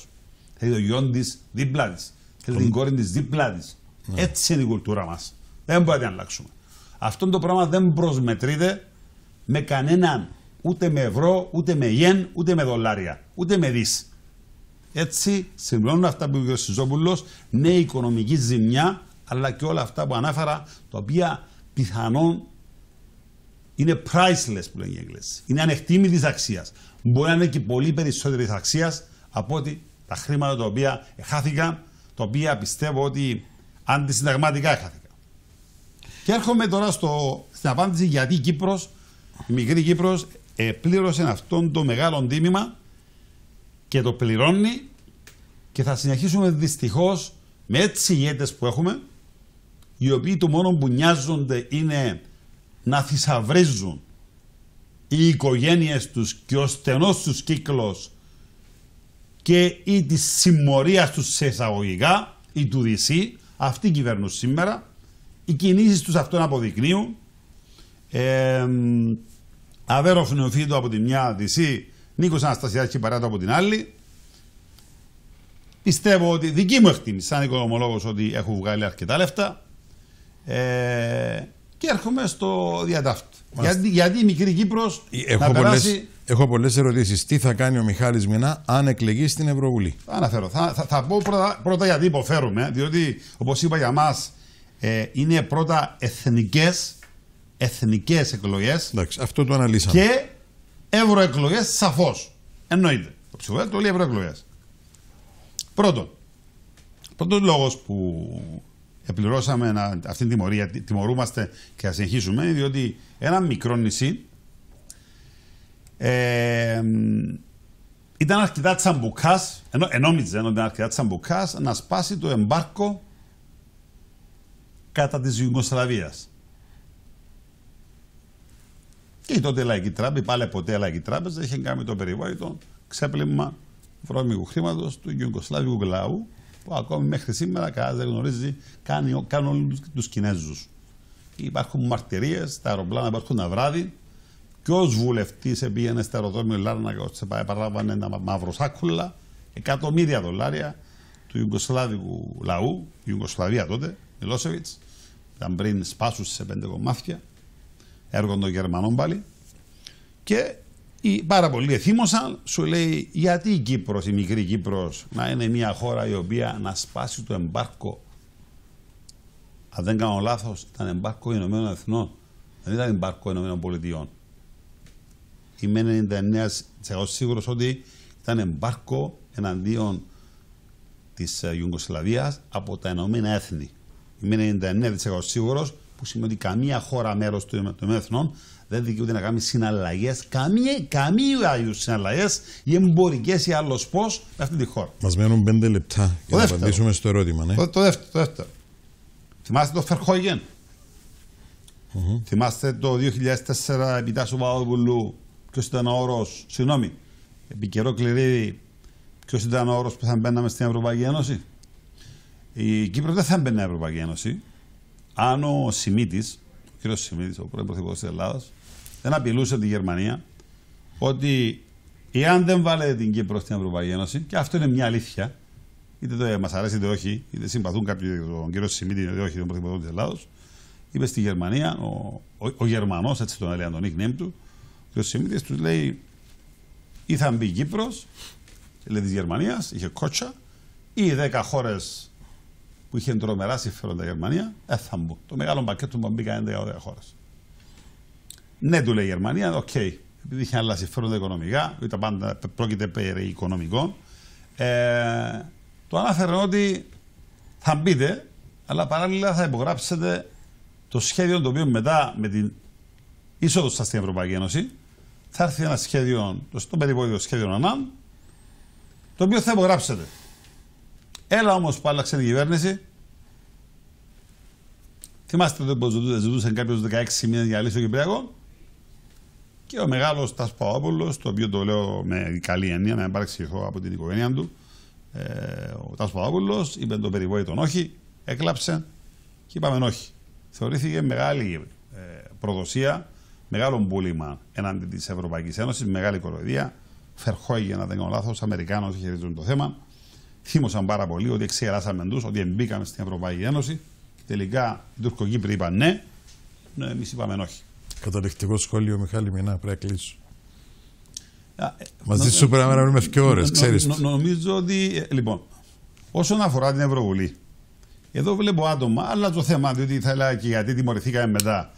C: Θέλει το γιον της δίπλα της την κόρη της δίπλα της. Ναι. Έτσι είναι η κουλτούρα μας. Δεν μπορεί να αλλάξουμε. Αυτό το πράγμα δεν προσμετρείται με κανέναν. Ούτε με ευρώ, ούτε με γεν, ούτε με δολάρια, ούτε με δις. Έτσι συμπληρώνουν αυτά που είπε ο Σιζόπουλος, ναι, οικονομική ζημιά, αλλά και όλα αυτά που ανάφερα, τα οποία πιθανόν είναι priceless που λένε οι Εγγλές. Είναι ανεκτήμητης αξίας. Μπορεί να είναι και πολύ περισσότερης αξίας από ότι τα χρήματα τα οποία χάθηκαν το οποία πιστεύω ότι αντισυνταγματικά χάθηκαν. Και έρχομαι τώρα στο, στην απάντηση γιατί η Κύπρος, η μικρή Κύπρος, ε, πλήρωσε αυτόν το μεγάλο τίμημα και το πληρώνει και θα συνεχίσουμε δυστυχώς με έτσι ηγέτες που έχουμε, οι οποίοι το μόνο που νοιάζονται είναι να θησαυρίζουν οι οικογένειες τους και ο στενός τους κύκλος και ή της συμμορίας τους σε εισαγωγικά ή του αυτή αυτοί κυβερνούν σήμερα. Οι κινήσεις τους αυτόν αποδεικνύουν. Ε, Αβέροφ από τη μια DC, Νίκο Αναστασιάκη και Παράτο από την άλλη. Πιστεύω ότι δική μου εκτίμηση, σαν οικονομολόγος, ότι έχω βγάλει αρκετά λεφτά. Ε, και έρχομαι στο διατάφτη. Γιατί, γιατί η μικρή Κύπρος. να
A: Έχω πολλές ερωτήσεις. Τι θα κάνει ο Μιχάλης Μινά αν εκλεγεί στην Ευρωβουλή. Θα αναφέρω.
C: Θα, θα, θα πω πρώτα, πρώτα γιατί υποφέρουμε. Διότι, όπως είπα για μας, ε, είναι πρώτα εθνικές εθνικές εκλογές. Εντάξει, αυτό το αναλύσαμε. Και ευρωεκλογές σαφώς. Εννοείται. Το ψηφοδέλτιο όλοι ευρωεκλογές. Πρώτον, πρώτος λόγος που επληρώσαμε αυτή την τιμωρία, τιμωρούμαστε και θα συνεχίσουμε, διότι ένα μικρό νησί ε, ήταν αρκετά τσαμπουκάς, ενώ νόμιζε ότι ήταν αρκετά τσαμπουκάς, να σπάσει το εμπάρκο κατά της Ιουγκοσλαβίας. Και η τότε Λαϊκή Τράπεζα, πάλι ποτέ Λαϊκή Τράπεζα, είχε κάνει το περιβόητο ξέπλυμα βρώμικου χρήματος του Ιουγκοσλαβικού λαού, που ακόμη μέχρι σήμερα κανένας δεν γνωρίζει, κάνει, κάνουν όλους τους Κινέζους. Υπάρχουν μαρτυρίες, τα αεροπλάνα υπάρχουν να βράδυ, Ποιο βουλευτή πήγαινε στο αεροδρόμιο Λάρνακα και παράλαβαν ένα μαύρο σάκουλα, εκατομμύρια δολάρια του Ιουγκοσλάβικου λαού, η Ιουγκοσλαβία τότε, Μιλόσεβιτ, ήταν πριν σπάσουν σε πέντε κομμάτια, έργο των Γερμανών πάλι. Και οι πάρα πολλοί εθύμωσαν, σου λέει γιατί η Κύπρος, η μικρή Κύπρος, να είναι μια χώρα η οποία να σπάσει το εμπάρκο. Αν δεν κάνω λάθος ήταν εμπάρκο Ηνωμένων Εθνών, δεν ήταν εμπάρκο Ηνωμένων Πολιτειών. Είμαι 99% σίγουρος ότι ήταν εμπάρκο εναντίον της ε, Ιουγκοσλαβίας από τα Ηνωμένα Έθνη. Είμαι 99% σίγουρος που σημαίνει ότι καμία χώρα μέρος των Έθνων δεν δικαιούται να κάνει συναλλαγές, καμία είδου συναλλαγέ ή εμπορικές ή άλλος πώς με αυτή τη χώρα.
A: Μας μένουν πέντε λεπτά για να απαντήσουμε στο ερώτημα. Ναι. Το,
C: το, δεύτερο, το δεύτερο. Θυμάστε το Φερχόγεν. Mm -hmm. Θυμάστε το 2004 επί Τάσου Παπαδοπούλου Ποιος ήταν ο όρος, συγγνώμη, επί καιρό ποιος ήταν ο όρος που θα μπαίναμε στην Ευρωπαϊκή Ένωση. Η Κύπρο δεν θα μπαίνει στην Ευρωπαϊκή Ένωση αν ο Σιμίτης, ο κ. Σιμίτης, ο πρώην πρωθυπουργός της Ελλάδας, δεν απειλούσε τη Γερμανία ότι εάν δεν βάλετε την Κύπρο στην Ευρωπαϊκή Ένωση, και αυτό είναι μια αλήθεια, είτε το μας αρέσει είτε όχι, είτε συμπαθούν κάποιοι τον κ. Σιμίτη είτε όχι τον πρωθυπουργό της Ελλάδος, είπε στη Γερμανία, ο, ο, ο Γερμανός, έτσι τον έλεγαν τον nickname του, και ο Σιμίτη τους λέει, ή θα μπει Κύπρος, λέει της Γερμανίας, είχε κότσα, ή 10 χώρες που είχε τρομερά συμφέροντα η Γερμανία, δεν θα μπουν. Το μεγάλο πακέτο που μπήκαν 11 χώρες. Ναι, του λέει η Γερμανία, οκ. Okay. Επειδή είχε άλλα συμφέροντα οικονομικά, τα πάντα πρόκειται περί οικονομικών, ε, το ανάφερε ότι θα μπείτε, αλλά παράλληλα θα υπογράψετε το σχέδιο το οποίο μετά με την είσοδο σας στην Ευρωπαϊκή Ένωση θα έρθει ένα σχέδιο, το περιβόητο σχέδιο ΑΝΑΜ, το οποίο θα υπογράψετε. Έλα όμως που άλλαξε την κυβέρνηση. Θυμάστε τότε που ζητούσε κάποιο 16 μήνες για λύση ο Κυπριακός. Και ο μεγάλος Τασπαόπουλο, το οποίο το λέω με καλή έννοια, να εγώ από την οικογένεια του, ε, ο Τασπαόπουλο είπε το περιβόητο όχι, έκλαψε και είπαμε όχι. Θεωρήθηκε μεγάλη ε, προδοσία μεγάλο πούλημα εναντί της Ευρωπαϊκής Ένωσης, μεγάλη κοροϊδία. για να δεν κάνω λάθος, Αμερικάνος χαιρετίζουν το θέμα. Θύμωσαν πάρα πολύ ότι εξεράσαμε τους, ότι μπήκαμε στην Ευρωπαϊκή Ένωση. Τελικά οι Τουρκοκύπροι είπαν ναι, ναι εμείς είπαμε όχι. Καταληκτικό σχόλιο, Μιχάλη Μινά, πρέπει να κλείσω.
A: Ε, Μαζί σου πρέπει να μένουμε και ώρες, ξέρει.
C: Νομίζω ότι. Ε, λοιπόν, όσον αφορά την Ευρωβουλή, εδώ βλέπω άτομα, αλλά το θέμα, διότι θα έλεγα και γιατί τιμωρηθήκαμε μετά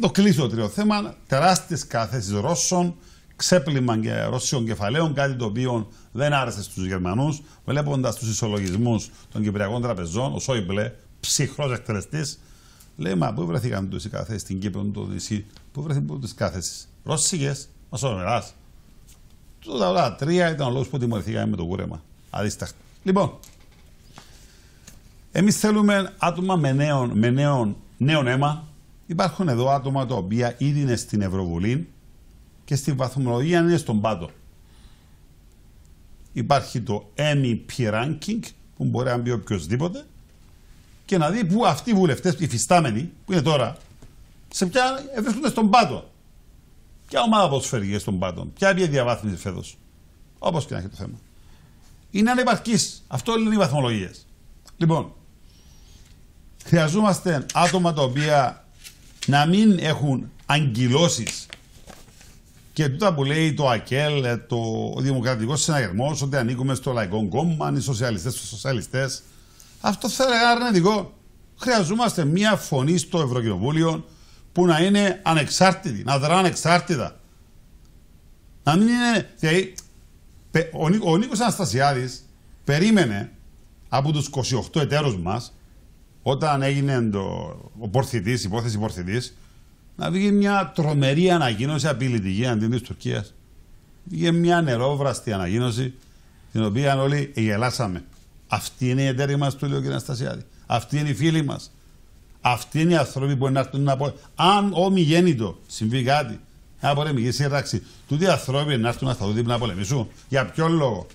C: το κλείσω το τρίτο θέμα. Τεράστιες κάθεσει Ρώσων, ξέπλυμα και Ρώσιων κεφαλαίων, κάτι το οποίο δεν άρεσε στους Γερμανούς. Βλέποντας τους ισολογισμούς των Κυπριακών τραπεζών, ο Σόιμπλε, ψυχρός εκτελεστής, λέει Μα πού βρεθήκαν τόσε κάθεσει στην Κύπρο, το νησί, πού βρεθήκαν τόσε κάθεσει. Ρώσικε, Μασονερά. Τούτα όλα τρία ήταν ο λόγο που βρεθηκαν οι καθεσει στην κυπρο το νησι που βρεθηκαν οι καθεσει ρωσικε μασονερα τουτα ολα τρια ηταν ο λογο που τιμωρηθηκαμε με το κούρεμα. Λοιπόν, εμείς θέλουμε άτομα με νέον, με νέο αίμα, Υπάρχουν εδώ άτομα τα οποία ήδη είναι στην Ευρωβουλή και στην βαθμολογία είναι στον πάτο. Υπάρχει το MEP ranking που μπορεί να μπει οποιοδήποτε και να δει που αυτοί οι βουλευτές, οι φυστάμενοι που είναι τώρα, σε ποια βρίσκονται στον πάτο. Ποια ομάδα ποδοσφαιρική στον πάτο, ποια είναι διαβάθμιση φέτος. Όπως και να έχει το θέμα. Είναι ανεπαρκής. Αυτό είναι οι βαθμολογίες. Λοιπόν, χρειαζόμαστε άτομα τα οποία να μην έχουν αγκυλώσεις και τούτα που λέει το ΑΚΕΛ, ε, το, Δημοκρατικό Συναγερμό, ότι ανήκουμε στο Λαϊκό Κόμμα, οι σοσιαλιστές στου σοσιαλιστές. Αυτό θα έλεγα αρνητικό. Χρειαζόμαστε μια φωνή στο Ευρωκοινοβούλιο που να είναι ανεξάρτητη, να δρά ανεξάρτητα. Να μην είναι. Δηλαδή, ο, Νίκος Αναστασιάδης περίμενε από τους 28 εταίρους μας όταν έγινε το, ο πορθητής, η υπόθεση πορθητής, να βγει μια τρομερή ανακοίνωση απειλητική αντί της Τουρκίας. Βγήκε μια νερόβραστη ανακοίνωση, την οποία όλοι γελάσαμε. Αυτή είναι η εταίρη μας, του λέω κ. Αναστασιάδη. Αυτή είναι η φίλη μας. Αυτοί είναι οι άνθρωποι που να έρθουν να πω. Αν όμοι γέννητο συμβεί κάτι, να πολεμική σύραξη, τούτοι οι άνθρωποι να έρθουν να σταθούν δίπλα να πολεμήσουν. Για ποιον λόγο.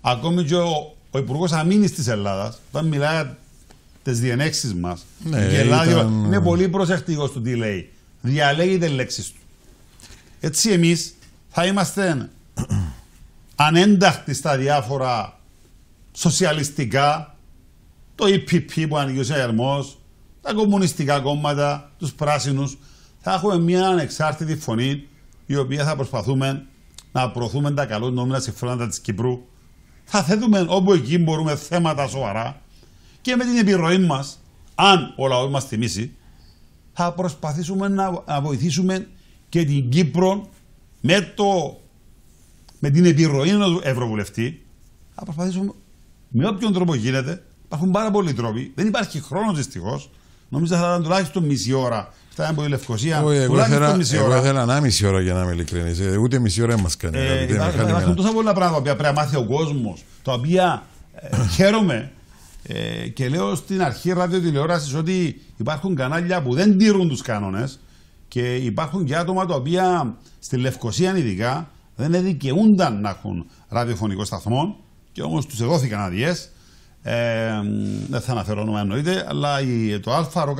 C: Ακόμη και ο, ο Υπουργός Αμήνης της Ελλάδας, όταν μιλάει τις διενέξεις μας. Ναι, ήταν... είναι πολύ προσεκτικό του τι λέει. Διαλέγει τι λέξεις του. Έτσι εμείς θα είμαστε ανένταχτοι στα διάφορα σοσιαλιστικά, το EPP που ανοίγει ο Σαγερμό, τα κομμουνιστικά κόμματα, τους πράσινους. Θα έχουμε μια ανεξάρτητη φωνή η οποία θα προσπαθούμε να προωθούμε τα καλό νόμινα συμφέροντα της Κύπρου. Θα θέτουμε όπου εκεί μπορούμε θέματα σοβαρά και με την επιρροή μας, αν ο λαός μας θυμίσει, θα προσπαθήσουμε να βοηθήσουμε και την Κύπρο με, το, με την επιρροή ενός Ευρωβουλευτή. Θα προσπαθήσουμε με όποιον τρόπο γίνεται. Υπάρχουν πάρα πολλοί τρόποι. Δεν υπάρχει χρόνος δυστυχώς. Νομίζω θα ήταν τουλάχιστον μισή ώρα. Φτάνει από τη Λευκοσία. Όχι, εγώ ήθελα,
A: ήθελα να μισή ώρα για να είμαι ειλικρινής. Ε, ούτε μισή ώρα μα κάνει. Ε, υπάρχουν
C: τόσα πολλά πράγματα που πρέπει να μάθει ο κόσμος. Τα οποία ε, χαίρομαι ε, και λέω στην αρχή ραδιοτηλεόραση ότι υπάρχουν κανάλια που δεν τηρούν τους κανόνες και υπάρχουν και άτομα τα οποία στη Λευκοσία ειδικά δεν δικαιούνταν να έχουν ραδιοφωνικό σταθμό και όμως τους εδόθηκαν αδειές. Ε, δεν θα αναφέρω όνομα εννοείται, αλλά η, το ΑΡΚ,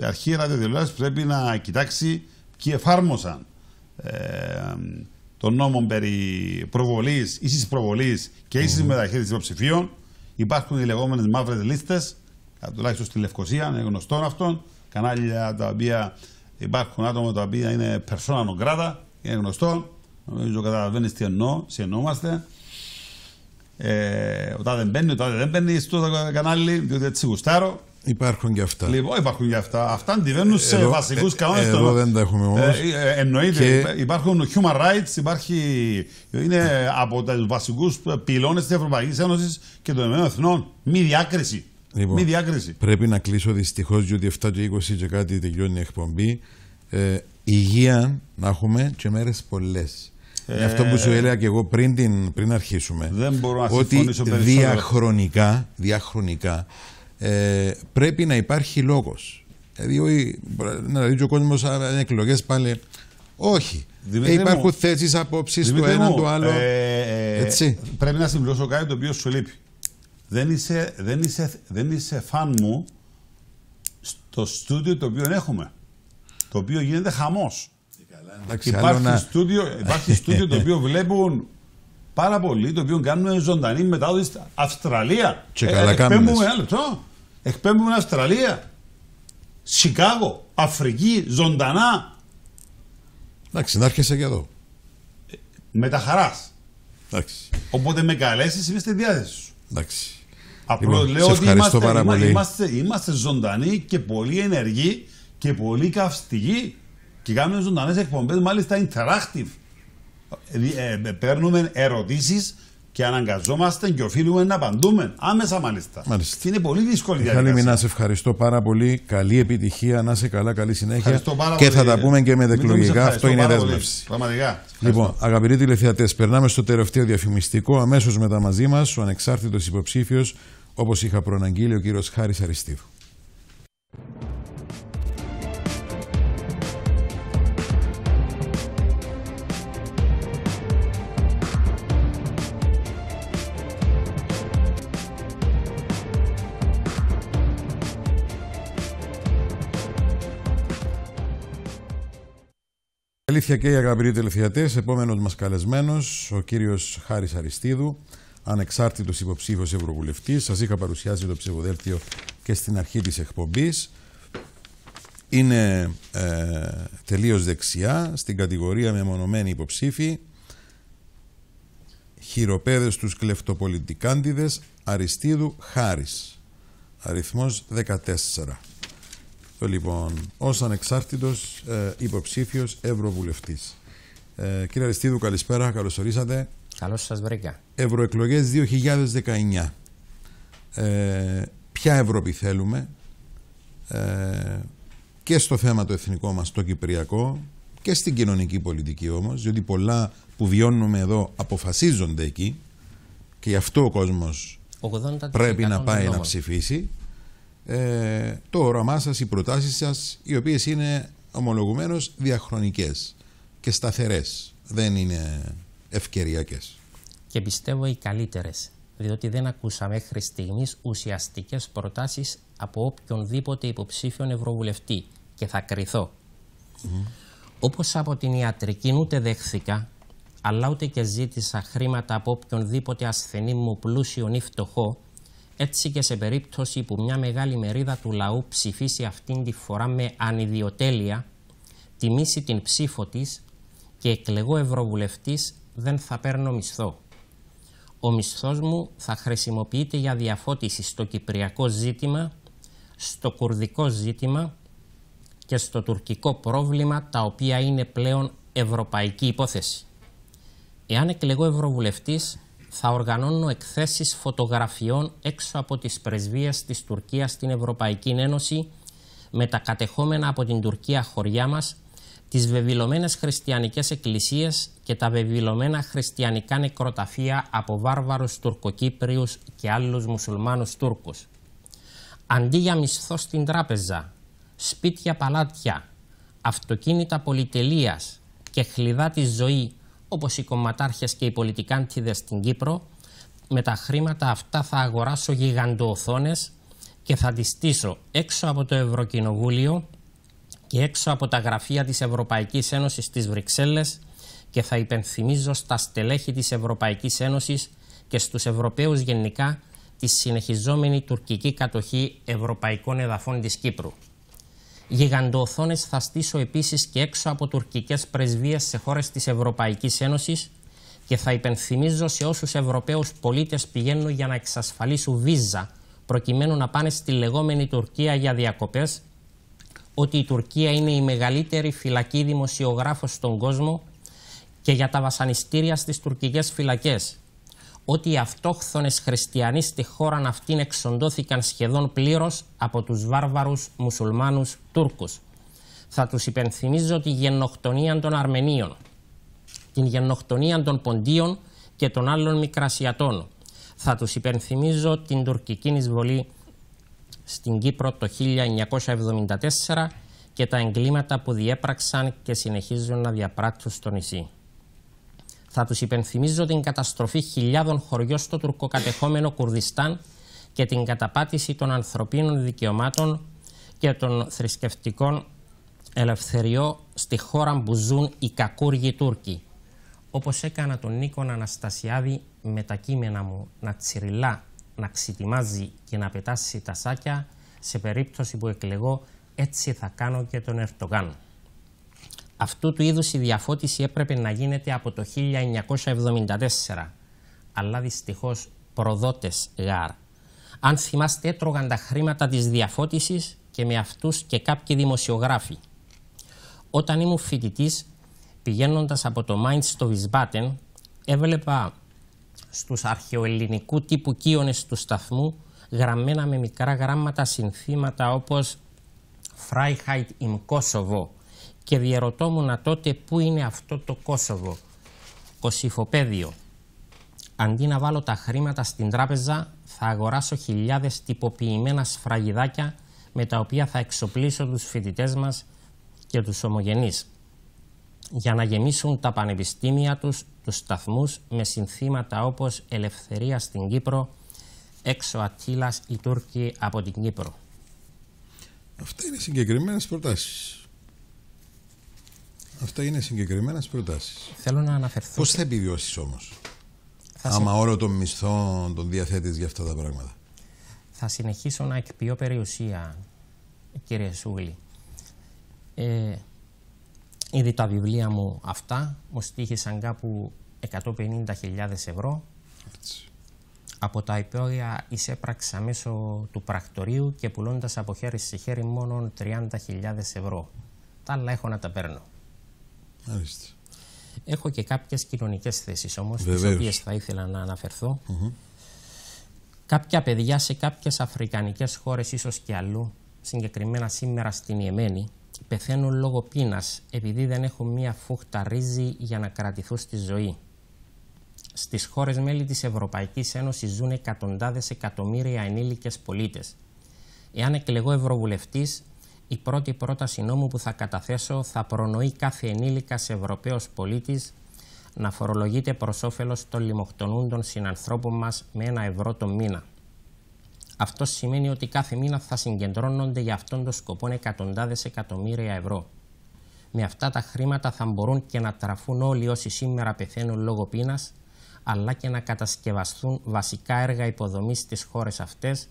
C: η αρχή ραδιοτηλεόραση πρέπει να κοιτάξει ποιοι εφάρμοσαν ε, τον νόμο περί προβολής, ίσης προβολής και ίσης mm. μεταχείρισης υποψηφίων Υπάρχουν οι λεγόμενες μαύρες λίστες, τουλάχιστον στη Λευκοσία, είναι γνωστό αυτό. Κανάλια τα οποία υπάρχουν άτομα τα οποία είναι persona non grata, είναι γνωστό. Νομίζω καταλαβαίνεις τι εννοώ, εννοούμαστε. Ε, ο τάδε μπαίνει, ο τάδε δεν μπαίνει στο κανάλι, διότι έτσι γουστάρω. Υπάρχουν και αυτά. Λοιπόν, υπάρχουν και αυτά. Αυτά αντιβαίνουν σε βασικού κανόνες. Εδώ, ε, εδώ δεν τα έχουμε ε, όμως. Ε, ε, εννοείται. Και... Υπάρχουν human rights, υπάρχει, είναι από του βασικούς πυλώνες της Ευρωπαϊκής Ένωσης και των Εθνών. Μη διάκριση. Λοιπόν, Μη διάκριση.
A: Πρέπει να κλείσω δυστυχώς, διότι 7 και 20 και κάτι τελειώνει η εκπομπή. Ε, υγεία να έχουμε και μέρες πολλές. Ε, αυτό που σου έλεγα και εγώ πριν, την, πριν αρχίσουμε. Δεν μπορώ να Ότι διαχρονικά, διαχρονικά ε, πρέπει να υπάρχει λόγος. Δηλαδή, να δει ο κόσμος εκλογές πάλι. Όχι. Δημήτρη ε, υπάρχουν θέσεις απόψεις του έναν του άλλο. Ε, ε, έτσι.
C: Πρέπει να συμπληρώσω κάτι το οποίο σου λείπει. Δεν είσαι, δεν είσαι, δεν είσαι φαν μου στο στούντιο το οποίο έχουμε. Το οποίο γίνεται χαμός. Υπάρχει, στούντιο, το οποίο βλέπουν πάρα πολλοί, το οποίο κάνουν ζωντανή μετάδοση στην Αυστραλία. Και ε, καλά ε, Ένα λεπτό. Εκπέμπουμε Αυστραλία, Σικάγο, Αφρική, ζωντανά. Εντάξει, να έρχεσαι και εδώ. Με τα χαράς. Οπότε με καλέσεις, είμαι στη διάθεση σου. Εντάξει. Απλώς λοιπόν, λέω ότι είμαστε, πάρα είμαστε, ζωντανοί και πολύ ενεργοί και πολύ καυστικοί και κάνουμε ζωντανές εκπομπές, μάλιστα interactive. Ε, ε, ε, παίρνουμε ερωτήσεις και αναγκαζόμαστε και οφείλουμε να απαντούμε. Άμεσα μάλιστα. μάλιστα. είναι πολύ δύσκολη διαδικασία. Μιχάλη,
A: να σε ευχαριστώ πάρα πολύ. Καλή επιτυχία, να είσαι καλά, καλή συνέχεια. και θα τα πούμε και με δεκλογικά. Αυτό είναι δέσμευση. Πραγματικά. Λοιπόν, αγαπητοί τηλεθεατές, περνάμε στο τελευταίο διαφημιστικό. Αμέσως μετά μαζί μας ο ανεξάρτητος υποψήφιος, όπως είχα προναγγείλει, ο κύριος Χάρης Αριστίδου. Αλήθεια και οι αγαπητοί τηλεθεατές, επόμενος μας καλεσμένος, ο κύριος Χάρης Αριστίδου, ανεξάρτητος υποψήφιος Ευρωβουλευτής. Σας είχα παρουσιάσει το ψηφοδέλτιο και στην αρχή της εκπομπής. Είναι ε, τελείως δεξιά, στην κατηγορία μεμονωμένη υποψήφοι. Χειροπέδες τους κλεφτοπολιτικάντιδες Αριστίδου Χάρης. Αριθμός 14. Το λοιπόν, ως ανεξάρτητος ε, υποψήφιος Ευρωβουλευτής. Ε, κύριε Αριστίδου, καλησπέρα, καλώ ορίσατε. Καλώς σας βρήκα. Ευρωεκλογές 2019. Ε, ποια Ευρώπη θέλουμε ε, και στο θέμα το εθνικό μας, το κυπριακό και στην κοινωνική πολιτική όμως, διότι πολλά που βιώνουμε εδώ αποφασίζονται εκεί και γι' αυτό ο κόσμος
D: πρέπει να πάει να
A: ψηφίσει ε, το όραμά σας, οι προτάσεις σας, οι οποίες είναι ομολογουμένως διαχρονικές και σταθερές, δεν
D: είναι ευκαιριακές. Και πιστεύω οι καλύτερες, διότι δεν ακούσαμε μέχρι στιγμής ουσιαστικές προτάσεις από οποιονδήποτε υποψήφιον ευρωβουλευτή και θα κρυθώ. Mm. Όπως από την ιατρική ούτε δέχθηκα, αλλά ούτε και ζήτησα χρήματα από οποιονδήποτε ασθενή μου πλούσιον ή φτωχό, έτσι και σε περίπτωση που μια μεγάλη μερίδα του λαού ψηφίσει αυτήν τη φορά με ανιδιοτέλεια, τιμήσει την ψήφο της και εκλεγώ ευρωβουλευτής δεν θα παίρνω μισθό. Ο μισθός μου θα χρησιμοποιείται για διαφώτιση στο κυπριακό ζήτημα, στο κουρδικό ζήτημα και στο τουρκικό πρόβλημα τα οποία είναι πλέον ευρωπαϊκή υπόθεση. Εάν εκλεγώ ευρωβουλευτής θα οργανώνω εκθέσεις φωτογραφιών έξω από τις πρεσβείες της Τουρκίας στην Ευρωπαϊκή Ένωση με τα κατεχόμενα από την Τουρκία χωριά μας, τις βεβηλωμένες χριστιανικές εκκλησίες και τα βεβηλωμένα χριστιανικά νεκροταφεία από βάρβαρους Τουρκοκύπριους και άλλους μουσουλμάνους Τούρκους. Αντί για μισθό στην τράπεζα, σπίτια παλάτια, αυτοκίνητα πολυτελείας και χλιδά της ζωή Όπως οι κομματάρχες και οι πολιτικάντιδες στην Κύπρο, με τα χρήματα αυτά θα αγοράσω γιγαντοοθόνες και θα τις στήσω έξω από το Ευρωκοινοβούλιο και έξω από τα γραφεία της Ευρωπαϊκής Ένωσης στις Βρυξέλλες και θα υπενθυμίζω στα στελέχη της Ευρωπαϊκής Ένωσης και στους Ευρωπαίους γενικά τη συνεχιζόμενη τουρκική κατοχή ευρωπαϊκών εδαφών της Κύπρου. Γιγαντοοθόνες θα στήσω επίσης και έξω από τουρκικές πρεσβείες σε χώρες της Ευρωπαϊκής Ένωσης και θα υπενθυμίζω σε όσους Ευρωπαίους πολίτες πηγαίνουν για να εξασφαλίσουν βίζα προκειμένου να πάνε στη λεγόμενη Τουρκία για διακοπές ότι η Τουρκία είναι η μεγαλύτερη φυλακή δημοσιογράφων στον κόσμο και για τα βασανιστήρια στις τουρκικές φυλακές ότι οι αυτόχθονες χριστιανοί στη χώρα αυτήν εξοντώθηκαν σχεδόν πλήρως από τους βάρβαρους μουσουλμάνους Τούρκους. Θα τους υπενθυμίζω τη γενοκτονία των Αρμενίων, την γενοκτονία των Ποντίων και των άλλων Μικρασιατών. Θα τους υπενθυμίζω την τουρκική εισβολή στην Κύπρο το 1974 και τα εγκλήματα που διέπραξαν και συνεχίζουν να διαπράξουν στο νησί. Θα τους υπενθυμίζω την καταστροφή χιλιάδων χωριών στο τουρκοκατεχόμενο Κουρδιστάν και την καταπάτηση των ανθρωπίνων δικαιωμάτων και των θρησκευτικών ελευθεριών στη χώρα που ζουν οι κακούργοι Τούρκοι. Όπως έκανα τον Νίκο Αναστασιάδη με τα κείμενα μου να τσιριλά, να ξητιμάζει και να πετάσει τα σάκια, σε περίπτωση που εκλεγώ έτσι θα κάνω και τον Ερτογάν. Αυτού του είδους η διαφώτιση έπρεπε να γίνεται από το 1974. Αλλά δυστυχώς προδότες γάρ. Αν θυμάστε έτρωγαν τα χρήματα της διαφώτισης και με αυτούς και κάποιοι δημοσιογράφοι. Όταν ήμουν φοιτητής, πηγαίνοντας από το Μάιντ στο Βισμπάτεν, έβλεπα στους αρχαιοελληνικού τύπου κύονες του σταθμού γραμμένα με μικρά γράμματα συνθήματα όπως «Freiheit im Kosovo» και διαρωτόμουν τότε πού είναι αυτό το Κόσοβο, κοσυφοπέδιο. Αντί να βάλω τα χρήματα στην τράπεζα, θα αγοράσω χιλιάδες τυποποιημένα σφραγιδάκια με τα οποία θα εξοπλίσω τους φοιτητές μας και τους ομογενείς για να γεμίσουν τα πανεπιστήμια τους, τους σταθμούς με συνθήματα όπως «Ελευθερία στην Κύπρο», «Έξω Ατήλας οι Τούρκοι από την Κύπρο».
A: Αυτά είναι συγκεκριμένες προτάσεις. Αυτά είναι συγκεκριμένες προτάσεις. Θέλω να αναφερθώ. Πώς θα επιβιώσεις όμως, άμα όλο τον μισθό τον διαθέτεις για αυτά τα
D: πράγματα. Θα συνεχίσω να εκποιώ περιουσία, κύριε Σούλη. Ε, ήδη τα βιβλία μου αυτά μου στήχησαν κάπου 150.000 ευρώ. Από τα οποία εισέπραξα μέσω του πρακτορείου και πουλώντας από χέρι σε χέρι μόνο 30.000 ευρώ. Τα άλλα έχω να τα παίρνω. Έχω και κάποιες κοινωνικές θέσεις όμως, Βεβαίως. τις οποίες θα ήθελα να αναφερθώ. Κάποια παιδιά σε κάποιες αφρικανικές χώρες, ίσως και αλλού, συγκεκριμένα σήμερα στην Ιεμένη, πεθαίνουν λόγω πείνας επειδή δεν έχουν μία φούχτα ρύζι για να κρατηθούν στη ζωή. Στις χώρες μέλη της Ευρωπαϊκής Ένωσης ζουν εκατοντάδες εκατομμύρια ενήλικες πολίτες. Εάν εκλεγώ ευρωβουλευτής, η πρώτη πρόταση νόμου που θα καταθέσω θα προνοεί κάθε ενήλικας Ευρωπαίος πολίτης να φορολογείται προς όφελος των λιμοκτονούντων συνανθρώπων μας με ένα ευρώ το μήνα. Αυτό σημαίνει ότι κάθε μήνα θα συγκεντρώνονται για αυτόν τον σκοπό εκατοντάδες εκατομμύρια ευρώ. Με αυτά τα χρήματα θα μπορούν και να τραφούν όλοι όσοι σήμερα πεθαίνουν λόγω πείνας, αλλά και να κατασκευαστούν βασικά έργα υποδομής στις χώρες αυτές,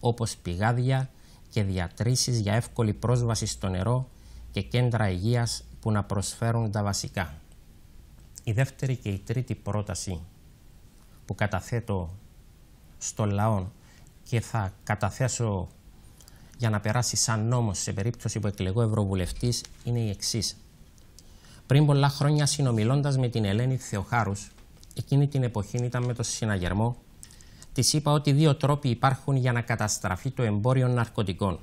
D: όπως πηγάδια, και διατρήσεις για εύκολη πρόσβαση στο νερό και κέντρα υγείας που να προσφέρουν τα βασικά. Η δεύτερη και η τρίτη πρόταση που καταθέτω στο λαό και θα καταθέσω για να περάσει σαν νόμος σε περίπτωση που εκλεγώ Ευρωβουλευτής είναι η εξής. Πριν πολλά χρόνια συνομιλώντας με την Ελένη Θεοχάρους, εκείνη την εποχή ήταν με το συναγερμό της είπα ότι δύο τρόποι υπάρχουν για να καταστραφεί το εμπόριο ναρκωτικών.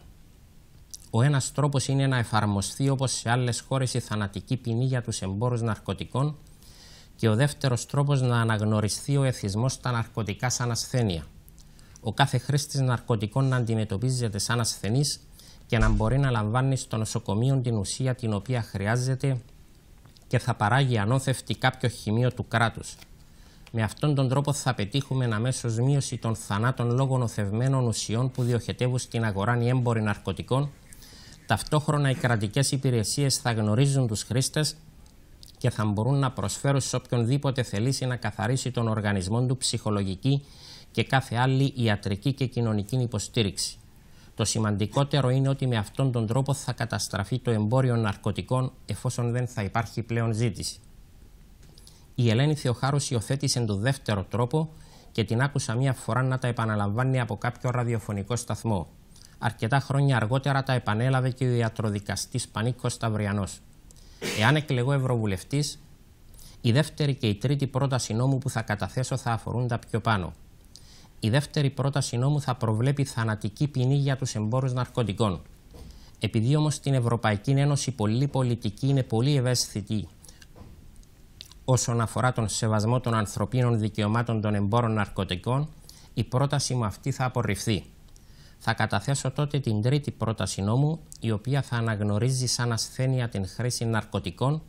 D: Ο ένας τρόπος είναι να εφαρμοστεί όπως σε άλλες χώρες η θανατική ποινή για τους εμπόρους ναρκωτικών και ο δεύτερος τρόπος να αναγνωριστεί ο εθισμός στα ναρκωτικά σαν ασθένεια. Ο κάθε χρήστης ναρκωτικών να αντιμετωπίζεται σαν ασθενής και να μπορεί να λαμβάνει στο νοσοκομείο την ουσία την οποία χρειάζεται και θα παράγει ανώθευτη κάποιο χημείο του κράτους. Με αυτόν τον τρόπο θα πετύχουμε ένα μέσο μείωση των θανάτων λόγω νοθευμένων ουσιών που διοχετεύουν στην αγορά οι έμποροι ναρκωτικών. Ταυτόχρονα οι κρατικές υπηρεσίες θα γνωρίζουν τους χρήστες και θα μπορούν να προσφέρουν σε οποιονδήποτε θελήσει να καθαρίσει τον οργανισμό του ψυχολογική και κάθε άλλη ιατρική και κοινωνική υποστήριξη. Το σημαντικότερο είναι ότι με αυτόν τον τρόπο θα καταστραφεί το εμπόριο ναρκωτικών εφόσον δεν θα υπάρχει πλέον ζήτηση. Η Ελένη Θεοχάρους υιοθέτησε τον δεύτερο τρόπο και την άκουσα μία φορά να τα επαναλαμβάνει από κάποιο ραδιοφωνικό σταθμό. Αρκετά χρόνια αργότερα τα επανέλαβε και ο ιατροδικαστής Πανίκος Σταυριανός. Εάν εκλεγώ Ευρωβουλευτής, η δεύτερη και η τρίτη πρόταση νόμου που θα καταθέσω θα αφορούν τα πιο πάνω. Η δεύτερη πρόταση νόμου θα προβλέπει θανατική ποινή για τους εμπόρους ναρκωτικών. Επειδή όμως στην Ευρωπαϊκή Ένωση πολλοί πολιτικοί είναι πολύ ευαίσθητοι όσον αφορά τον σεβασμό των ανθρωπίνων δικαιωμάτων των εμπόρων ναρκωτικών, η πρόταση μου αυτή θα απορριφθεί. Θα καταθέσω τότε την τρίτη πρόταση νόμου, η οποία θα αναγνωρίζει σαν ασθένεια την χρήση ναρκωτικών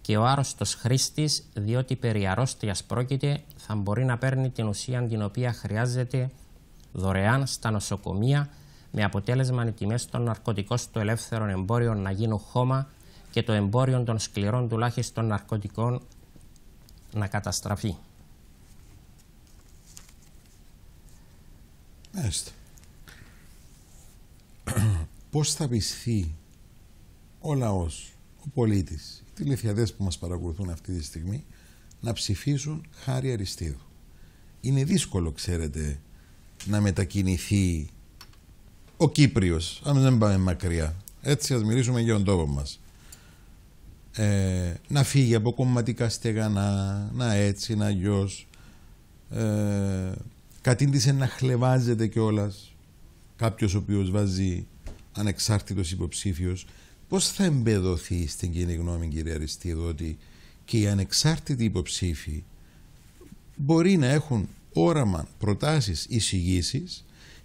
D: και ο άρρωστος χρήστης, διότι περί αρρώστιας πρόκειται, θα μπορεί να παίρνει την ουσία την οποία χρειάζεται δωρεάν στα νοσοκομεία, με αποτέλεσμα οι τιμές των ναρκωτικών στο ελεύθερο εμπόριο να γίνουν χώμα και το εμπόριο των σκληρών τουλάχιστον ναρκωτικών να καταστραφεί. Μάλιστα. Πώς θα πιστεί
A: ο λαός, ο πολίτης, οι τηλεφιαδές που μας παρακολουθούν αυτή τη στιγμή να ψηφίσουν χάρη Αριστείδου. Είναι δύσκολο, ξέρετε, να μετακινηθεί ο Κύπριος, αν δεν πάμε μακριά. Έτσι ας μιλήσουμε για τον τόπο μας. Ε, να φύγει από κομματικά στεγανά, να έτσι, να γιος Ε, κατήντησε να χλεβάζεται κιόλας κάποιος ο οποίος βάζει ανεξάρτητος υποψήφιος. Πώς θα εμπεδοθεί στην κοινή γνώμη, κύριε Αριστίδο, ότι και οι ανεξάρτητοι υποψήφοι μπορεί να έχουν όραμα, προτάσεις, εισηγήσεις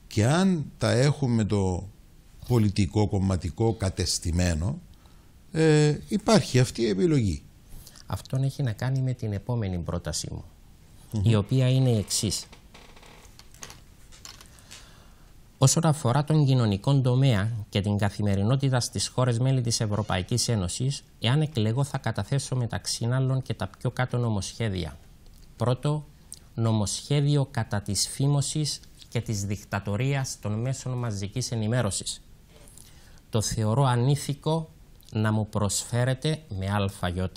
A: και αν τα έχουμε το πολιτικό κομματικό κατεστημένο
D: ε, υπάρχει αυτή η επιλογή. Αυτό έχει να κάνει με την επόμενη πρότασή μου, η οποία είναι η εξής Όσον αφορά τον κοινωνικό τομέα και την καθημερινότητα στις χώρες μέλη της Ευρωπαϊκής Ένωσης, εάν εκλεγώ θα καταθέσω μεταξύ άλλων και τα πιο κάτω νομοσχέδια. Πρώτο, νομοσχέδιο κατά της φήμωσης και της δικτατορίας των μέσων μαζικής ενημέρωσης. Το θεωρώ ανήθικο να μου προσφέρετε με αι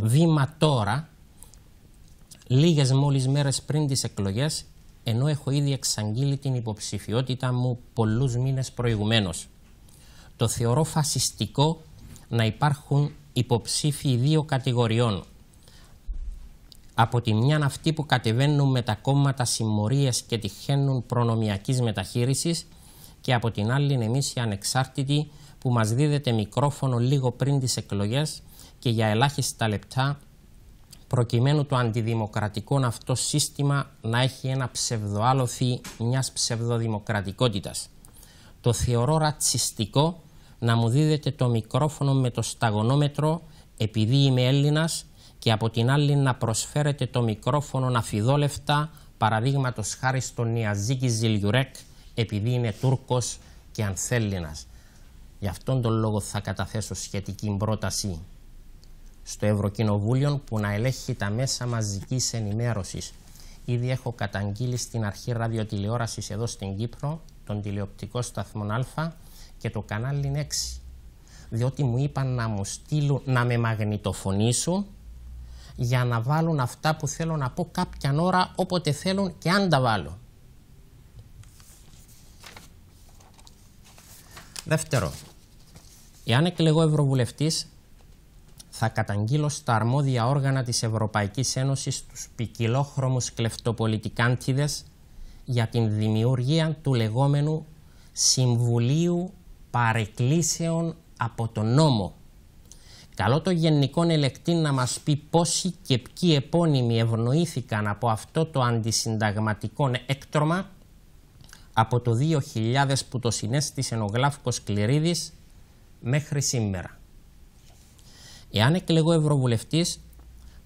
D: βήμα τώρα, λίγες μόλις μέρες πριν τις εκλογές, ενώ έχω ήδη εξαγγείλει την υποψηφιότητα μου πολλούς μήνες προηγουμένως. Το θεωρώ φασιστικό να υπάρχουν υποψήφοι δύο κατηγοριών. Από τη μια αυτοί που κατεβαίνουν με τα κόμματα συμμορίες και τυχαίνουν προνομιακής μεταχείρισης και από την άλλη εμείς οι ανεξάρτητοι που μας δίδεται μικρόφωνο λίγο πριν τις εκλογές και για ελάχιστα λεπτά προκειμένου το αντιδημοκρατικό αυτό σύστημα να έχει ένα ψευδοάλοθή μιας ψευδοδημοκρατικότητας. Το θεωρώ ρατσιστικό να μου δίδεται το μικρόφωνο με το σταγονόμετρο επειδή είμαι Έλληνας και από την άλλη να προσφέρεται το μικρόφωνο φιδόλευτα παραδείγματος χάρη στον Ιαζίκη Ζιλιουρέκ επειδή είναι Τούρκος και Ανθέλληνας. Γι' αυτόν τον λόγο θα καταθέσω σχετική πρόταση στο Ευρωκοινοβούλιο που να ελέγχει τα μέσα μαζικής ενημέρωσης. Ήδη έχω καταγγείλει στην αρχή ραδιοτηλεόρασης εδώ στην Κύπρο, τον τηλεοπτικό σταθμό Α και το κανάλι 6. Διότι μου είπαν να μου στείλουν, να με μαγνητοφωνήσουν για να βάλουν αυτά που θέλω να πω κάποια ώρα όποτε θέλουν και αν τα βάλω. Δεύτερο, εάν εκλεγώ Ευρωβουλευτής, θα καταγγείλω στα αρμόδια όργανα της Ευρωπαϊκής Ένωσης τους ποικιλόχρωμους κλεφτοπολιτικάντιδες για την δημιουργία του λεγόμενου Συμβουλίου Παρεκκλήσεων από τον νόμο. Καλό το Γενικό Ελεκτή να μας πει πόσοι και ποιοι επώνυμοι ευνοήθηκαν από αυτό το αντισυνταγματικό έκτρωμα από το 2000 που το συνέστησε ο Γλάφκος Κληρίδης μέχρι σήμερα. Εάν εκλεγώ Ευρωβουλευτής,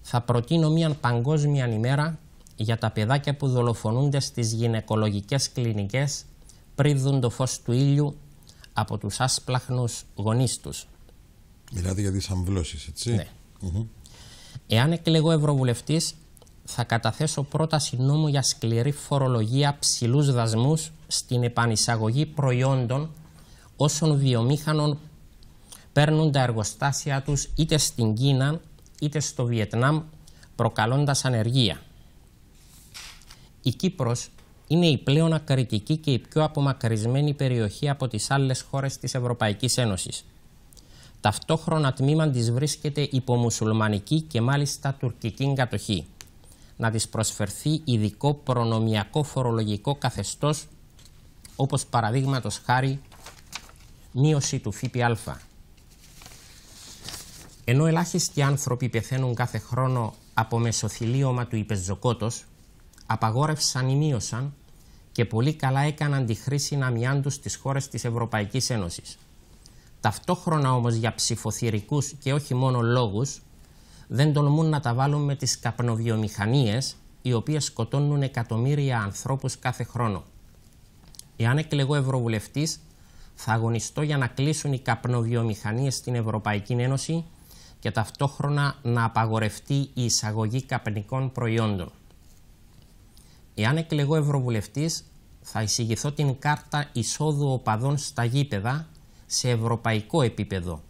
D: θα προτείνω μια παγκόσμια ημέρα για τα παιδάκια που δολοφονούνται στις γυναικολογικές κλινικές πριν δουν το φως του ήλιου από τους άσπλαχνους γονείς τους. Μιλάτε για τις αμβλώσεις, έτσι. Ναι. Εάν εκλεγώ Ευρωβουλευτής, θα καταθέσω πρόταση νόμου για σκληρή φορολογία ψηλούς δασμούς στην επανεισαγωγή προϊόντων όσων βιομήχανων παίρνουν τα εργοστάσια τους είτε στην Κίνα είτε στο Βιετνάμ προκαλώντας ανεργία. Η Κύπρος είναι η πλέον ακριτική και η πιο απομακρυσμένη περιοχή από τις άλλες χώρες της Ευρωπαϊκής Ένωσης. Ταυτόχρονα τμήμα της βρίσκεται υπό μουσουλμανική και μάλιστα τουρκική κατοχή να της προσφερθεί ειδικό προνομιακό φορολογικό καθεστώς όπως παραδείγματος χάρη μείωση του ΦΠΑ. Ενώ ελάχιστοι άνθρωποι πεθαίνουν κάθε χρόνο από μεσοθυλίωμα του υπεζοκότος, απαγόρευσαν ή μείωσαν και πολύ καλά έκαναν τη χρήση να τους στις χώρες της Ευρωπαϊκής Ένωσης. Ταυτόχρονα όμως για ψηφοθυρικούς και όχι μόνο λόγους, δεν τολμούν να τα βάλουν με τις καπνοβιομηχανίες, οι οποίες σκοτώνουν εκατομμύρια ανθρώπους κάθε χρόνο. Εάν εκλεγώ Ευρωβουλευτής, θα αγωνιστώ για να κλείσουν οι καπνοβιομηχανίες στην Ευρωπαϊκή Ένωση και ταυτόχρονα να απαγορευτεί η εισαγωγή καπνικών προϊόντων. Εάν εκλεγώ Ευρωβουλευτής, θα εισηγηθώ την κάρτα εισόδου οπαδών στα γήπεδα σε ευρωπαϊκό επίπεδο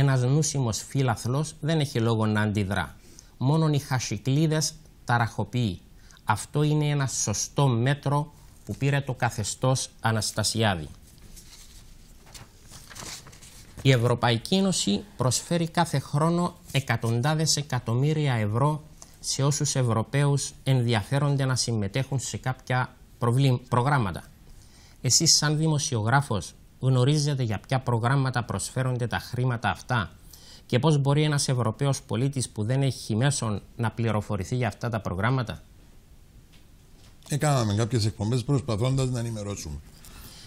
D: ένας νούσιμος φύλαθλος δεν έχει λόγο να αντιδρά. μόνο οι χασικλίδες ταραχοποιεί. Αυτό είναι ένα σωστό μέτρο που πήρε το καθεστώς Αναστασιάδη. Η Ευρωπαϊκή Ένωση προσφέρει κάθε χρόνο εκατοντάδες εκατομμύρια ευρώ σε όσους Ευρωπαίους ενδιαφέρονται να συμμετέχουν σε κάποια προγράμματα. Εσείς σαν δημοσιογράφος Γνωρίζετε για ποια προγράμματα προσφέρονται τα χρήματα αυτά και πώς μπορεί ένας Ευρωπαίος πολίτης που δεν έχει μέσον να πληροφορηθεί για αυτά τα προγράμματα. Έκαναμε ε, κάποιες εκπομπές προσπαθώντας να ενημερώσουμε.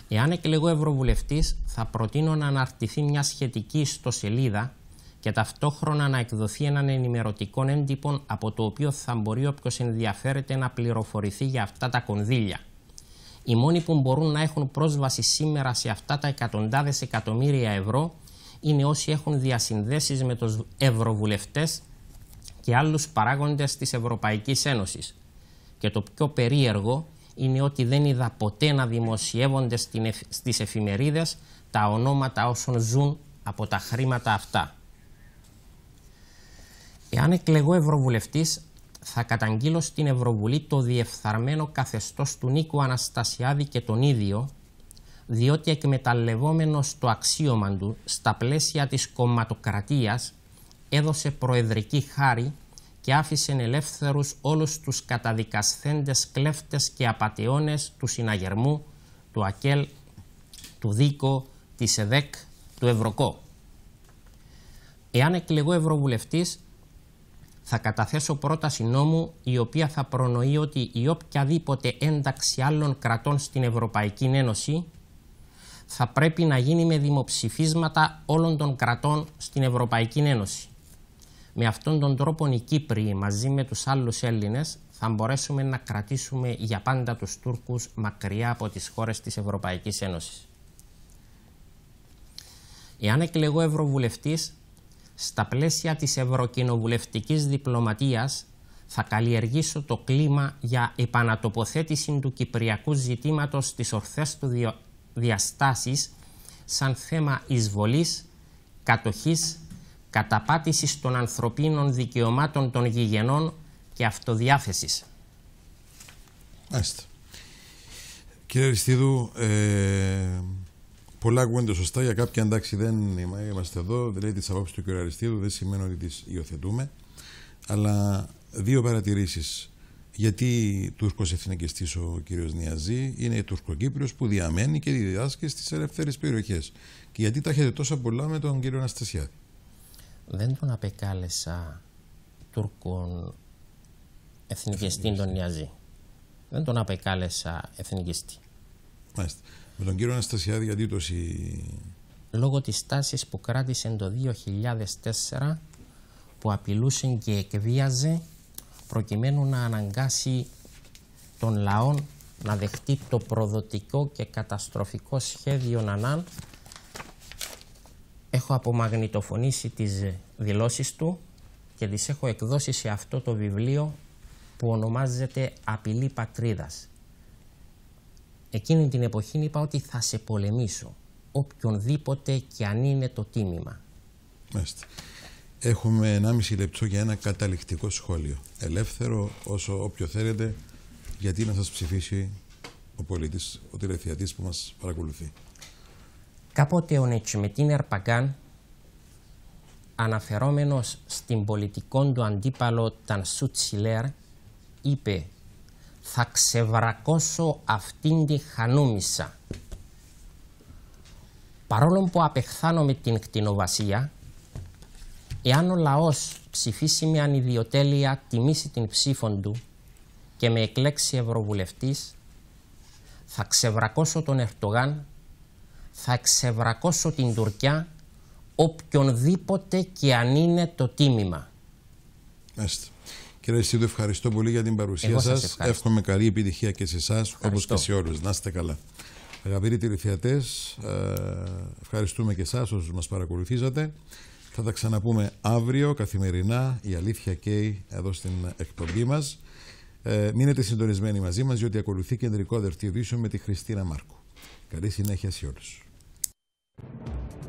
D: Εάν εκλεγώ Ευρωβουλευτής θα προτείνω να αναρτηθεί μια σχετική ιστοσελίδα και ταυτόχρονα να εκδοθεί έναν ενημερωτικό έντυπο από το οποίο θα μπορεί όποιος ενδιαφέρεται να πληροφορηθεί για αυτά τα κονδύλια. Οι μόνοι που μπορούν να έχουν πρόσβαση σήμερα σε αυτά τα εκατοντάδες εκατομμύρια ευρώ είναι όσοι έχουν διασυνδέσεις με τους ευρωβουλευτές και άλλους παράγοντες της Ευρωπαϊκής Ένωσης. Και το πιο περίεργο είναι ότι δεν είδα ποτέ να δημοσιεύονται στις εφημερίδες τα ονόματα όσων ζουν από τα χρήματα αυτά. Εάν εκλεγώ ευρωβουλευτής, θα καταγγείλω στην Ευρωβουλή το διεφθαρμένο καθεστώς του Νίκου Αναστασιάδη και τον ίδιο, διότι εκμεταλλευόμενος το αξίωμα του στα πλαίσια της κομματοκρατίας, έδωσε προεδρική χάρη και άφησε ελεύθερους όλους τους καταδικασθέντες κλέφτες και απατεώνες του συναγερμού, του ΑΚΕΛ, του ΔΙΚΟ, της ΕΔΕΚ, του Ευρωκό. Εάν εκλεγώ Ευρωβουλευτής, θα καταθέσω πρόταση νόμου η οποία θα προνοεί ότι η οποιαδήποτε ένταξη άλλων κρατών στην Ευρωπαϊκή Ένωση θα πρέπει να γίνει με δημοψηφίσματα όλων των κρατών στην Ευρωπαϊκή Ένωση. Με αυτόν τον τρόπο οι Κύπροι μαζί με τους άλλους Έλληνες θα μπορέσουμε να κρατήσουμε για πάντα τους Τούρκους μακριά από τις χώρες της Ευρωπαϊκής Ένωσης. Εάν εκλεγώ Ευρωβουλευτής στα πλαίσια της ευρωκοινοβουλευτικής διπλωματίας θα καλλιεργήσω το κλίμα για επανατοποθέτηση του κυπριακού ζητήματος στις ορθές του διαστάσεις σαν θέμα εισβολής, κατοχής, καταπάτησης των ανθρωπίνων δικαιωμάτων των γηγενών και αυτοδιάθεσης.
A: Αυτό. Κύριε Πολλά ακούγονται σωστά για κάποια εντάξει δεν είμαστε εδώ, δηλαδή τις απόψεις του κ. Αριστείδου δεν σημαίνει ότι τις υιοθετούμε αλλά δύο παρατηρήσεις γιατί Τούρκος εθνικιστής ο κ. Νιαζή είναι η Τουρκοκύπριος που διαμένει και διδάσκει στις ελεύθερες περιοχές και γιατί τα έχετε τόσα πολλά
D: με τον κ. Αναστασιάδη Δεν τον απεκάλεσα Τούρκον εθνικιστή τον Νιαζή δεν τον απεκάλεσα εθνικιστή Μάλιστα τον κύριο Αναστασιάδη Λόγω της τάσης που κράτησε το 2004 που απειλούσε και εκβίαζε προκειμένου να αναγκάσει τον λαό να δεχτεί το προδοτικό και καταστροφικό σχέδιο Νανάν. Έχω απομαγνητοφωνήσει τις δηλώσεις του και τις έχω εκδώσει σε αυτό το βιβλίο που ονομάζεται «Απειλή Πατρίδας». Εκείνη την εποχή είπα ότι θα σε πολεμήσω, οποιονδήποτε και αν είναι το τίμημα.
A: Μάλιστα. Έχουμε 1,5 λεπτό για ένα καταληκτικό σχόλιο. Ελεύθερο όσο όποιο θέλετε, γιατί να σας ψηφίσει ο
D: πολίτης, ο τηλεθεατής που μας παρακολουθεί. Κάποτε ο Νετσιμετίν Παγκάν, αναφερόμενος στην πολιτικόν του αντίπαλο Τανσού Τσιλέρ, είπε θα ξεβρακώσω αυτήν τη χανούμισα. Παρόλο που απεχθάνομαι την κτηνοβασία, εάν ο λαός ψηφίσει με ανιδιοτέλεια, τιμήσει την ψήφον του και με εκλέξει ευρωβουλευτής, θα ξεβρακώσω τον Ερτογάν, θα ξεβρακώσω την Τουρκιά, οποιονδήποτε και αν είναι το τίμημα.
A: Κύριε Σίδου, ευχαριστώ πολύ για την παρουσία σα. Εύχομαι καλή επιτυχία και σε εσάς, όπως και σε όλους. Να είστε καλά. Αγαπητοί τηλεθεατές, ε, ευχαριστούμε και εσάς όσους μας παρακολουθήσατε. Θα τα ξαναπούμε αύριο, καθημερινά, η αλήθεια καίει εδώ στην εκπομπή μας. Ε, μείνετε συντονισμένοι μαζί μας, διότι ακολουθεί κεντρικό δελτίο με τη Χριστίνα Μάρκου. Καλή συνέχεια σε όλους.